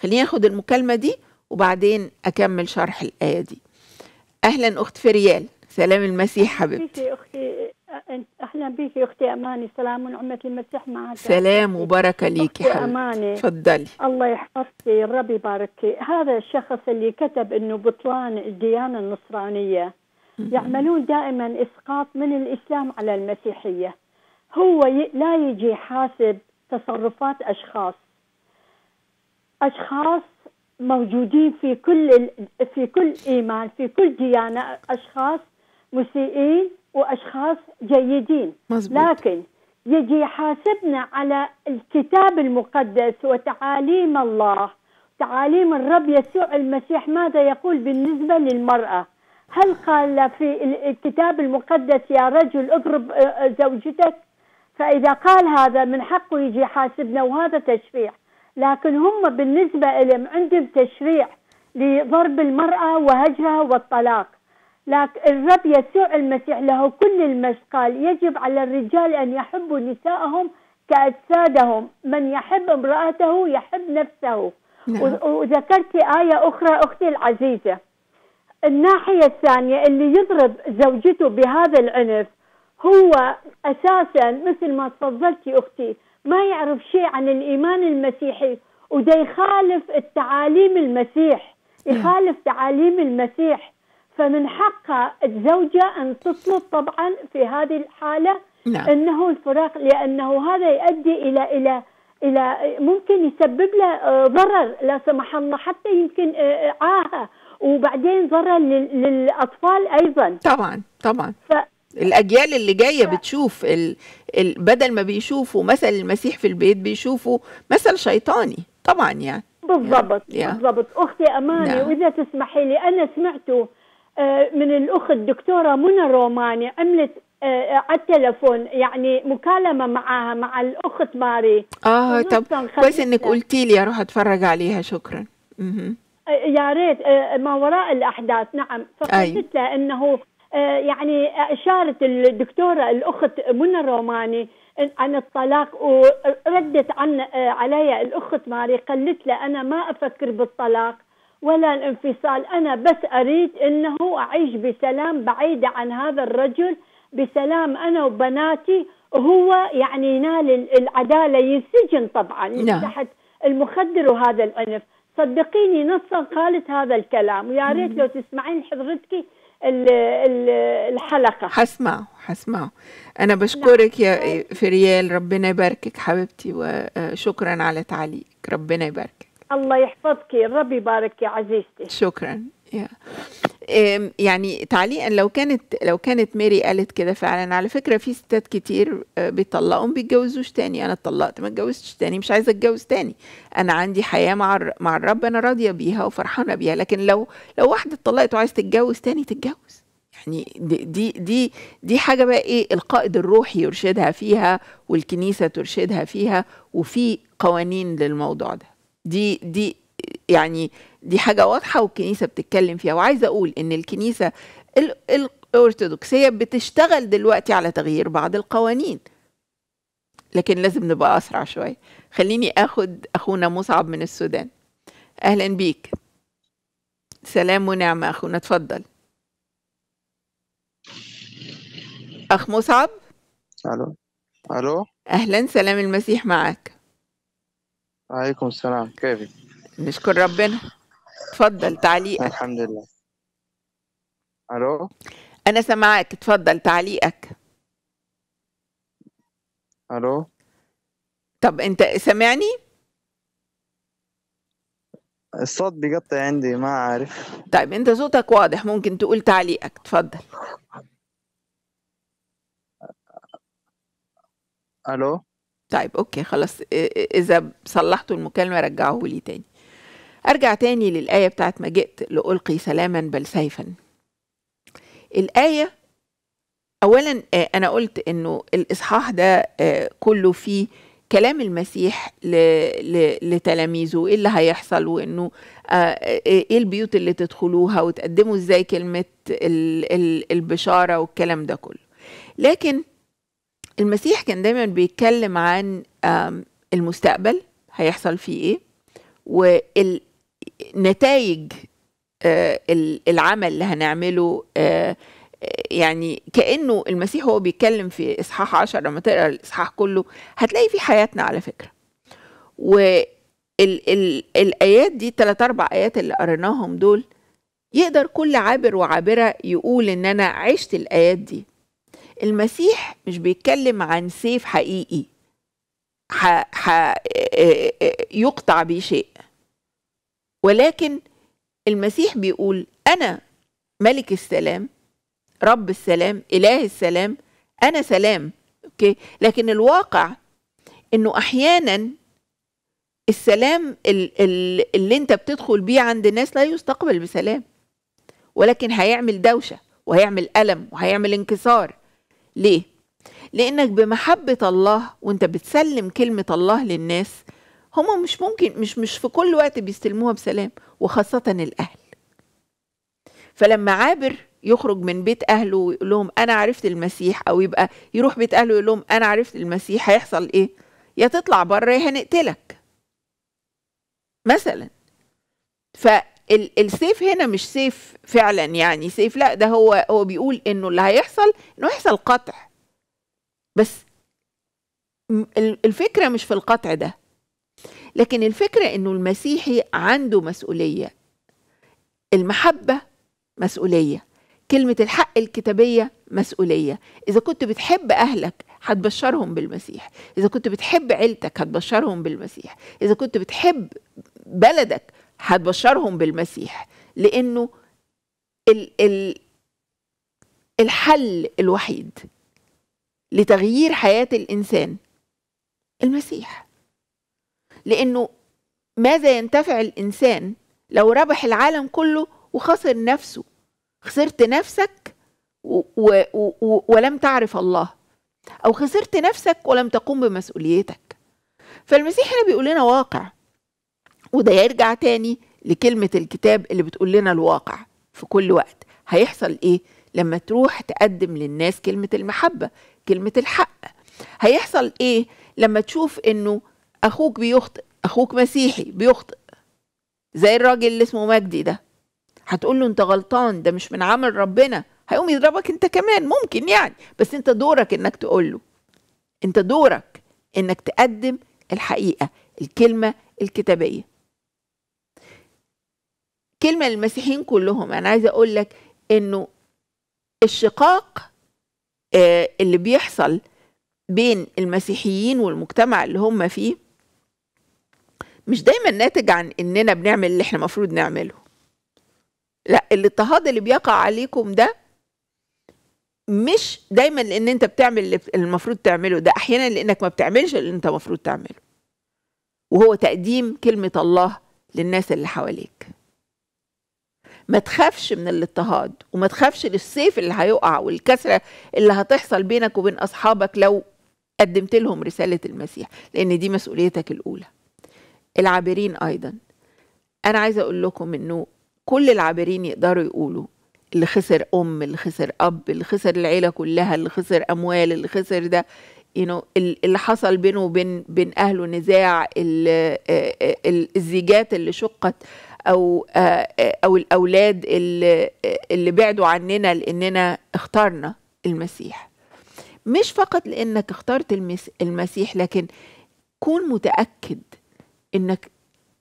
خليني اخد المكالمه دي وبعدين اكمل شرح الايه دي اهلا اخت فريال سلام المسيح حبيبتي اختي اهلا بيكي اختي اماني سلام ونعمه المسيح معك سلام وبركه ليكي حبيبتي اماني تفضلي الله يحفظك الرب يبارك هذا الشخص اللي كتب انه بطلان الديانه النصرانيه يعملون دائما اسقاط من الاسلام على المسيحيه هو لا يجي حاسب تصرفات اشخاص اشخاص موجودين في كل في كل ايمان في كل ديانه اشخاص مسيئين واشخاص جيدين مزبوط. لكن يجي يحاسبنا على الكتاب المقدس وتعاليم الله تعاليم الرب يسوع المسيح ماذا يقول بالنسبه للمراه هل قال في الكتاب المقدس يا رجل اضرب آه، آه، زوجتك فإذا قال هذا من حقه يجي يحاسبنا وهذا تشريع لكن هم بالنسبة لهم عندهم تشريع لضرب المرأة وهجرها والطلاق لكن الرب يسوع المسيح له كل المجد قال يجب على الرجال أن يحبوا نسائهم كأجسادهم من يحب امرأته يحب نفسه نعم. وذكرت آية أخرى أختي العزيزة الناحية الثانية اللي يضرب زوجته بهذا العنف هو اساسا مثل ما تفضلتي اختي ما يعرف شيء عن الايمان المسيحي وده يخالف التعاليم المسيح يخالف تعاليم المسيح فمن حق الزوجة أن تطلب طبعا في هذه الحالة نعم. أنه الفراق لأنه هذا يؤدي إلى إلى إلى ممكن يسبب له آه، ضرر لا سمح الله حتى يمكن آه، آه، عاهة وبعدين ضرر للأطفال أيضا طبعا طبعا ف الاجيال اللي جايه بتشوف ال... ال... بدل ما بيشوفوا مثل المسيح في البيت بيشوفوا مثل شيطاني طبعا يعني بالضبط بالضبط اختي اماني نعم. واذا تسمحي لي انا سمعته آه، من الاخت الدكتوره منى روماني عملت آه، آه، على التلفون يعني مكالمة معها مع الأخت ماري آه طب كويس إنك قلتي لي أروح أتفرج عليها شكرا م -م. يا ريت ما وراء الأحداث نعم أيوه. فقلت أيوه. لها إنه آه، يعني اشارت الدكتوره الاخت منى الروماني عن الطلاق وردت عن آه، علي الاخت ماري قالت لها انا ما افكر بالطلاق ولا الانفصال انا بس اريد انه اعيش بسلام بعيده عن هذا الرجل بسلام انا وبناتي وهو يعني ينال العداله ينسجن طبعا نعم. تحت المخدر وهذا العنف صدقيني نصا قالت هذا الكلام ويا ريت لو تسمعين حضرتك الحلقة حسمعه حسمعه أنا بشكرك يا نعم. فريال ربنا يباركك حبيبتي وشكرا على تعليقك ربنا يباركك الله يحفظك الرب يبارك يا عزيزتي شكرا Um, يعني تعليقا لو كانت لو كانت ماري قالت كده فعلا على فكره في ستات كتير آه، بيطلقوا ما بيتجوزوش تاني انا اتطلقت ما اتجوزتش تاني مش عايزه اتجوز تاني انا عندي حياه مع مع الرب انا راضيه بيها وفرحانه بيها لكن لو لو واحده اتطلقت وعايزه تتجوز تاني تتجوز يعني دي دي دي دي حاجه بقى ايه القائد الروحي يرشدها فيها والكنيسه ترشدها فيها وفي قوانين للموضوع ده دي دي يعني دي حاجة واضحة والكنيسة بتتكلم فيها وعايزة أقول إن الكنيسة الأرثوذكسية بتشتغل دلوقتي على تغيير بعض القوانين لكن لازم نبقى أسرع شوية خليني أخد أخونا مصعب من السودان أهلا بيك سلام ونعمة أخونا اتفضل أخ مصعب ألو ألو أهلا سلام المسيح معك عليكم السلام كيفك نشكر ربنا اتفضل تعليق الحمد لله الو انا سامعك اتفضل تعليقك الو طب انت سامعني الصوت بيقطع عندي ما عارف طيب انت صوتك واضح ممكن تقول تعليقك تفضل الو طيب اوكي خلاص اذا صلحتوا المكالمه رجعوه لي تاني أرجع تاني للآية بتاعت ما جئت لألقي سلاما بل سيفا الآية أولا آه، أنا قلت إنه الإصحاح ده آه، كله فيه كلام المسيح لتلاميذه ايه اللي هيحصل وانه آه، ايه البيوت اللي تدخلوها وتقدموا ازاي كلمه البشاره والكلام ده كله لكن المسيح كان دايما بيتكلم عن المستقبل هيحصل فيه ايه نتائج آه، العمل اللي هنعمله آه، آه، يعني كأنه المسيح هو بيتكلم في إصحاح 10 لما تقرأ الإصحاح كله هتلاقي في حياتنا على فكرة والآيات دي ثلاث أربع آيات اللي قريناهم دول يقدر كل عابر وعابرة يقول إن أنا عشت الآيات دي المسيح مش بيتكلم عن سيف حقيقي ح... ح... يقطع بيه شيء ولكن المسيح بيقول أنا ملك السلام رب السلام إله السلام أنا سلام أوكي لكن الواقع إنه أحيانا السلام اللي أنت بتدخل بيه عند الناس لا يستقبل بسلام ولكن هيعمل دوشة وهيعمل ألم وهيعمل انكسار ليه؟ لأنك بمحبة الله وأنت بتسلم كلمة الله للناس هم مش ممكن مش مش في كل وقت بيستلموها بسلام وخاصة الأهل فلما عابر يخرج من بيت أهله ويقول لهم أنا عرفت المسيح أو يبقى يروح بيت أهله يقول لهم أنا عرفت المسيح هيحصل إيه يا تطلع بره يا هنقتلك مثلا فالسيف هنا مش سيف فعلا يعني سيف لا ده هو هو بيقول انه اللي هيحصل انه يحصل قطع بس الفكره مش في القطع ده لكن الفكرة إنه المسيحي عنده مسؤولية المحبة مسؤولية كلمة الحق الكتابية مسؤولية إذا كنت بتحب أهلك هتبشرهم بالمسيح إذا كنت بتحب عيلتك هتبشرهم بالمسيح إذا كنت بتحب بلدك هتبشرهم بالمسيح لأنه ال ال الحل الوحيد لتغيير حياة الإنسان المسيح لأنه ماذا ينتفع الإنسان لو ربح العالم كله وخسر نفسه خسرت نفسك و و و ولم تعرف الله أو خسرت نفسك ولم تقوم بمسؤوليتك فالمسيح هنا بيقول لنا واقع وده يرجع تاني لكلمة الكتاب اللي بتقول لنا الواقع في كل وقت هيحصل إيه لما تروح تقدم للناس كلمة المحبة كلمة الحق هيحصل إيه لما تشوف إنه اخوك بيخطئ اخوك مسيحي بيخطئ زي الراجل اللي اسمه مجدي ده هتقول له انت غلطان ده مش من عمل ربنا هيقوم يضربك انت كمان ممكن يعني بس انت دورك انك تقول له انت دورك انك تقدم الحقيقه الكلمه الكتابيه كلمه للمسيحيين كلهم انا عايزه اقول لك انه الشقاق آه، اللي بيحصل بين المسيحيين والمجتمع اللي هم فيه مش دايما ناتج عن اننا بنعمل اللي احنا المفروض نعمله لا الاضطهاد اللي بيقع عليكم ده مش دايما لان انت بتعمل اللي المفروض تعمله ده احيانا لانك ما بتعملش اللي انت المفروض تعمله وهو تقديم كلمه الله للناس اللي حواليك ما تخافش من الاضطهاد وما تخافش للسيف اللي هيقع والكسره اللي هتحصل بينك وبين اصحابك لو قدمت لهم رساله المسيح لان دي مسؤوليتك الاولى العابرين ايضا انا عايزه اقول لكم انه كل العابرين يقدروا يقولوا اللي خسر ام اللي خسر اب اللي خسر العيله كلها اللي خسر اموال اللي خسر ده you know, اللي حصل بينه وبين بين اهله نزاع الزيجات اللي شقت او او الاولاد اللي اللي بعدوا عننا لاننا اخترنا المسيح مش فقط لانك اخترت المسيح لكن كون متاكد انك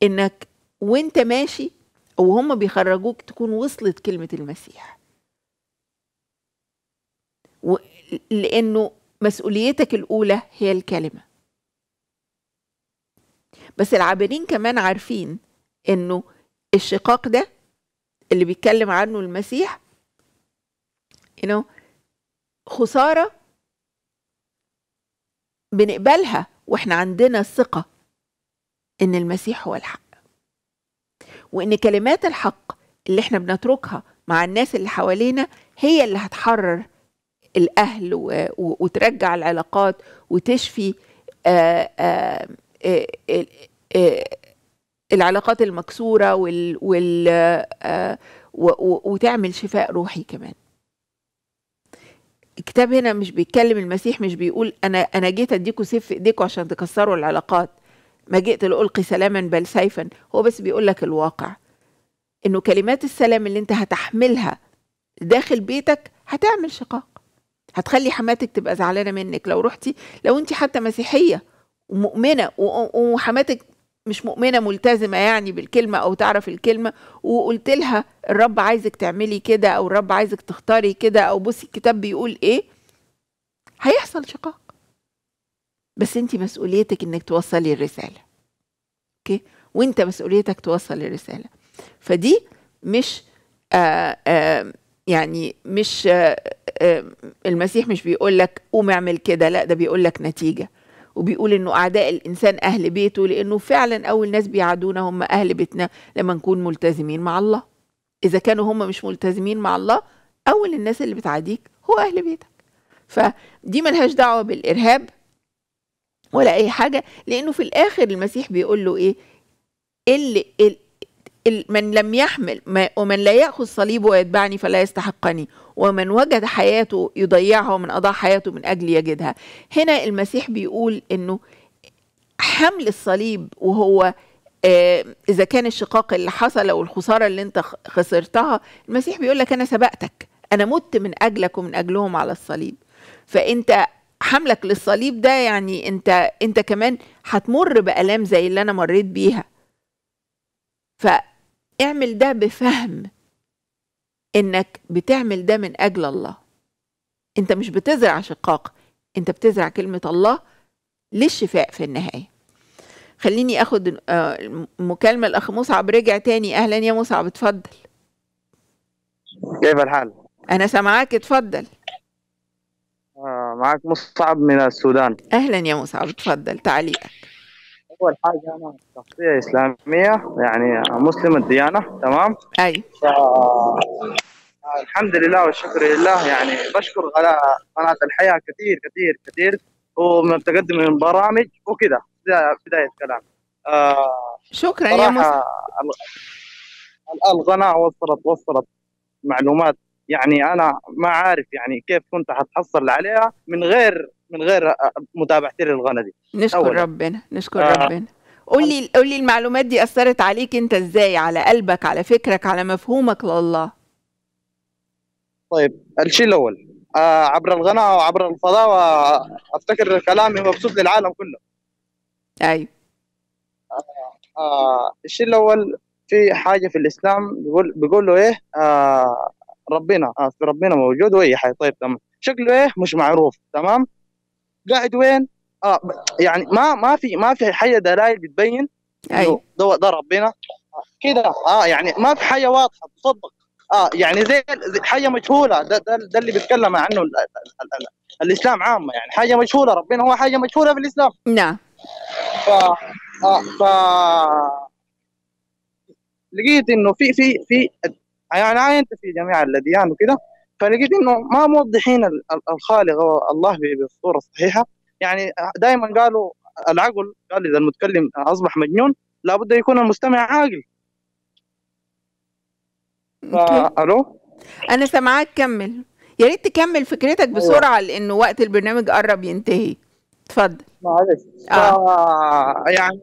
انك وانت ماشي وهم بيخرجوك تكون وصلت كلمة المسيح و... لأنه مسؤوليتك الأولى هي الكلمة بس العابرين كمان عارفين أنه الشقاق ده اللي بيتكلم عنه المسيح you know, خسارة بنقبلها واحنا عندنا ثقه ان المسيح هو الحق وان كلمات الحق اللي احنا بنتركها مع الناس اللي حوالينا هي اللي هتحرر الاهل و... و... وترجع العلاقات وتشفي آآ آه، آآ آه، آآ آه، العلاقات المكسوره وال... وال... و... و... وتعمل شفاء روحي كمان الكتاب هنا مش بيتكلم المسيح مش بيقول انا انا جيت اديكوا سيف في ايديكوا عشان تكسروا العلاقات ما جئت لألقي سلاما بل سيفا هو بس بيقول لك الواقع إنه كلمات السلام اللي أنت هتحملها داخل بيتك هتعمل شقاق هتخلي حماتك تبقى زعلانة منك لو رحتي لو أنت حتى مسيحية ومؤمنة وحماتك مش مؤمنة ملتزمة يعني بالكلمة أو تعرف الكلمة وقلت لها الرب عايزك تعملي كده أو الرب عايزك تختاري كده أو بصي الكتاب بيقول إيه هيحصل شقاق بس انت مسؤوليتك انك توصلي الرساله اوكي وانت مسؤوليتك توصل الرساله فدي مش آآ آه، آآ آه، يعني مش آآ آه، المسيح مش بيقول لك قوم اعمل كده لا ده بيقول لك نتيجه وبيقول انه اعداء الانسان اهل بيته لانه فعلا اول ناس بيعادونا هم اهل بيتنا لما نكون ملتزمين مع الله اذا كانوا هم مش ملتزمين مع الله اول الناس اللي بتعاديك هو اهل بيتك فدي ملهاش دعوه بالارهاب ولا اي حاجه لانه في الاخر المسيح بيقول له ايه اللي من لم يحمل ومن لا ياخذ صليبه ويتبعني فلا يستحقني ومن وجد حياته يضيعها ومن اضاع حياته من اجل يجدها هنا المسيح بيقول انه حمل الصليب وهو اذا كان الشقاق اللي حصل او الخساره اللي انت خسرتها المسيح بيقول لك انا سبقتك انا مت من اجلك ومن اجلهم على الصليب فانت حملك للصليب ده يعني انت انت كمان هتمر بالام زي اللي انا مريت بيها فاعمل ده بفهم انك بتعمل ده من اجل الله انت مش بتزرع شقاق انت بتزرع كلمه الله للشفاء في النهايه خليني اخد آه، مكالمه الاخ مصعب رجع تاني اهلا يا مصعب اتفضل كيف الحال انا سامعاك اتفضل معك مصعب من السودان أهلا يا مصعب تفضل تعليقك أول حاجة أنا شخصية إسلامية يعني مسلم الديانة تمام أي أيوه. ف... الحمد لله والشكر لله يعني بشكر على قناة الحياة كثير كثير كثير ومن تقدم من برامج وكذا بداية كلام آه شكرا يا مصعب القناة وصلت وصلت معلومات يعني انا ما عارف يعني كيف كنت حتحصل عليها من غير من غير متابعتي للغنى دي نشكر أولا. ربنا نشكر آه. ربنا قول لي قول لي المعلومات دي اثرت عليك انت ازاي على قلبك على فكرك على مفهومك لله طيب الشيء الاول آه عبر الغنى وعبر الفضاء وافتكر كلامي مبسوط للعالم كله ايوه آه الشيء الاول في حاجه في الاسلام بيقول بيقول له ايه آه ربنا آه ربنا موجود وهي حي طيب تمام شكله ايه مش معروف تمام قاعد وين اه يعني ما ما في ما في حاجه دلائل بتبين ايوه ده ده ربنا كده اه يعني ما في حاجه واضحه تصدق اه يعني زي, حاجه مجهوله ده, ده, ده اللي بيتكلم عنه الـ الـ الـ الاسلام عامه يعني حاجه مجهوله ربنا هو حاجه مجهوله في الاسلام نعم ف آه ف لقيت انه في في في يعني عاينت في جميع الاديان وكده فلقيت انه ما موضحين الخالق الله بالصوره الصحيحه يعني دائما قالوا العقل قال اذا المتكلم اصبح مجنون لابد يكون المستمع عاقل الو انا سامعاك كمل يا ريت تكمل فكرتك أيوة. بسرعه لانه وقت البرنامج قرب ينتهي تفضل معلش آه. يعني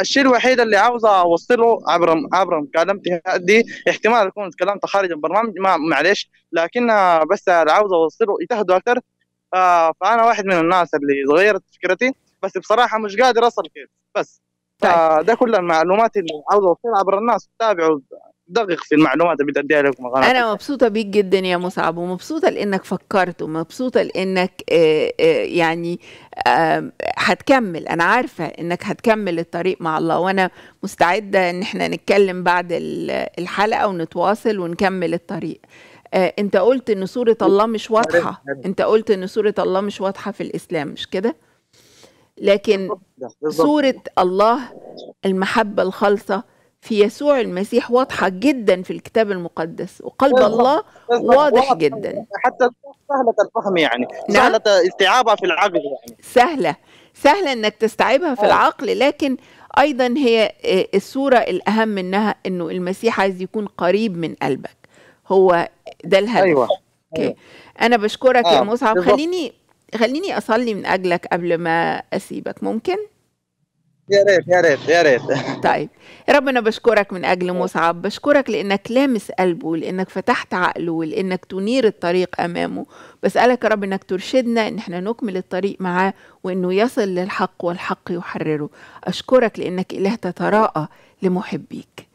الشيء الوحيد اللي عاوز اوصله عبر عبر مكالمتي دي احتمال يكون تكلمت خارج البرنامج ما معلش لكن بس عاوز اوصله يتهدوا اكثر آه فانا واحد من الناس اللي تغيرت فكرتي بس بصراحه مش قادر اصل كيف بس طيب. آه ده كل المعلومات اللي عاوز اوصلها عبر الناس تابعوا دقق في المعلومات اللي بدي لكم انا مبسوطه بيك جدا يا مصعب ومبسوطه لانك فكرت ومبسوطه لانك آه، آه، يعني هتكمل انا عارفه انك هتكمل الطريق مع الله وانا مستعده ان احنا نتكلم بعد الحلقه ونتواصل ونكمل الطريق آه، انت قلت ان صوره الله مش واضحه انت قلت ان صوره الله مش واضحه في الاسلام مش كده لكن صوره الله المحبه الخالصه في يسوع المسيح واضحة جدا في الكتاب المقدس وقلب بالضبط. الله واضح جدا حتى سهلة الفهم يعني نعم. سهلة استيعابها في العقل يعني سهلة سهلة انك تستيعبها في آه. العقل لكن ايضا هي آه، الصورة الاهم منها انه المسيح عايز يكون قريب من قلبك هو ده الهدف أيوة. أيوة. انا بشكرك آه. يا مصعب خليني خليني اصلي من اجلك قبل ما اسيبك ممكن يا ريت يا ريت يا ريت *laughs* طيب ربنا بشكرك من اجل مصعب بشكرك لانك لامس قلبه لانك فتحت عقله ولانك تنير الطريق امامه بسالك يا رب انك ترشدنا ان احنا نكمل الطريق معاه وانه يصل للحق والحق يحرره اشكرك لانك اله تتراءى لمحبيك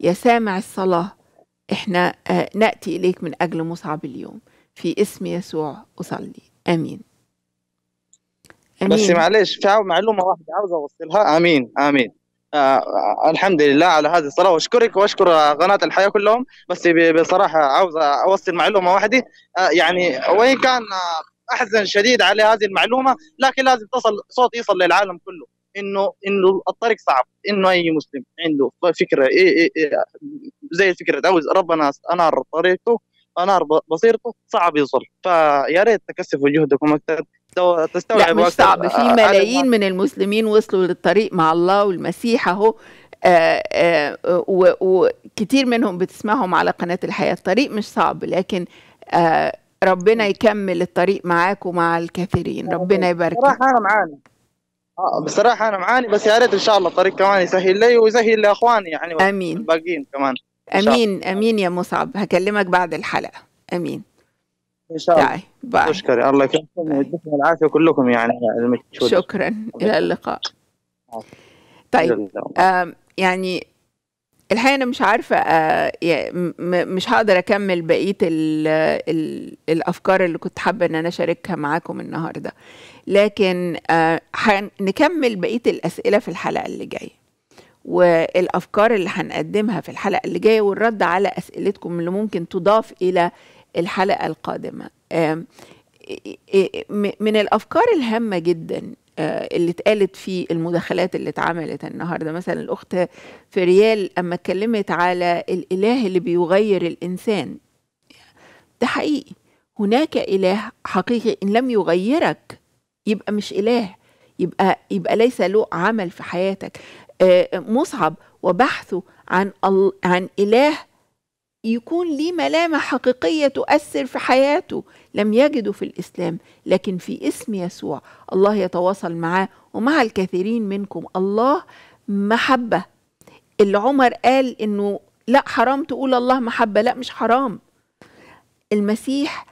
يا سامع الصلاه احنا آه، ناتي اليك من اجل مصعب اليوم في اسم يسوع اصلي امين أمين. بس معلش في معلومه واحده عاوز اوصلها امين امين آه،, آه الحمد لله على هذه الصلاه واشكرك واشكر قناه الحياه كلهم بس بصراحه عاوز اوصل معلومه واحده آه يعني وان كان آه، احزن شديد على هذه المعلومه لكن لازم تصل صوت يصل للعالم كله انه انه الطريق صعب انه اي مسلم عنده فكره إيه إيه إيه زي فكره عاوز ربنا انار طريقته انار بصيرته صعب يوصل فيا ريت تكثفوا جهدكم اكثر تستوعب لا مش صعب في آه، ملايين من المسلمين وصلوا للطريق مع الله والمسيح اهو آه، آه، وكتير منهم بتسمعهم على قناة الحياة الطريق مش صعب لكن ربنا يكمل الطريق معاك ومع الكثيرين ربنا يبارك بصراحة أنا معاني بصراحة أنا معاني بس يا ريت إن شاء الله الطريق كمان يسهل لي ويسهل لإخواني يعني أمين الباقيين كمان أمين أمين يا مصعب هكلمك بعد الحلقة أمين ان شاء الله باي تشكري الله يكرمكم ويديكم العافيه كلكم يعني شكرا الى اللقاء طيب يعني الحقيقه انا مش عارفه آه، مش هقدر اكمل بقيه الافكار اللي كنت حابه ان انا اشاركها معاكم النهارده لكن آه، نكمل بقيه الاسئله في الحلقه اللي جايه والافكار اللي هنقدمها في الحلقه اللي جايه والرد على اسئلتكم اللي ممكن تضاف الى الحلقه القادمه من الافكار الهامه جدا آه، اللي اتقالت في المداخلات اللي اتعملت النهارده مثلا الاخت فريال اما اتكلمت على الاله اللي بيغير الانسان ده حقيقي هناك اله حقيقي ان لم يغيرك يبقى مش اله يبقى يبقى ليس له عمل في حياتك آه، مصعب وبحثه عن عن اله يكون ليه ملامح حقيقية تؤثر في حياته لم يجده في الإسلام لكن في اسم يسوع الله يتواصل معاه ومع الكثيرين منكم الله محبة اللي عمر قال إنه لا حرام تقول الله محبة لا مش حرام المسيح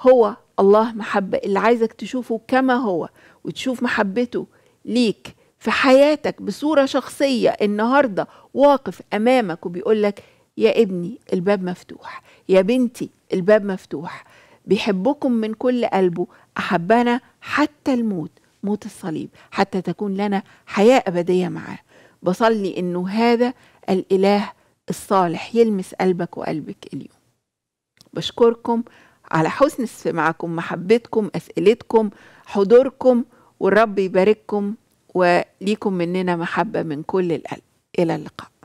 هو الله محبة اللي عايزك تشوفه كما هو وتشوف محبته ليك في حياتك بصورة شخصية النهاردة واقف أمامك وبيقولك يا ابني الباب مفتوح يا بنتي الباب مفتوح بيحبكم من كل قلبه أحبنا حتى الموت موت الصليب حتى تكون لنا حياة أبدية معاه بصلي إنه هذا الإله الصالح يلمس قلبك وقلبك اليوم بشكركم على حسن استماعكم محبتكم أسئلتكم حضوركم والرب يبارككم وليكم مننا محبة من كل القلب إلى اللقاء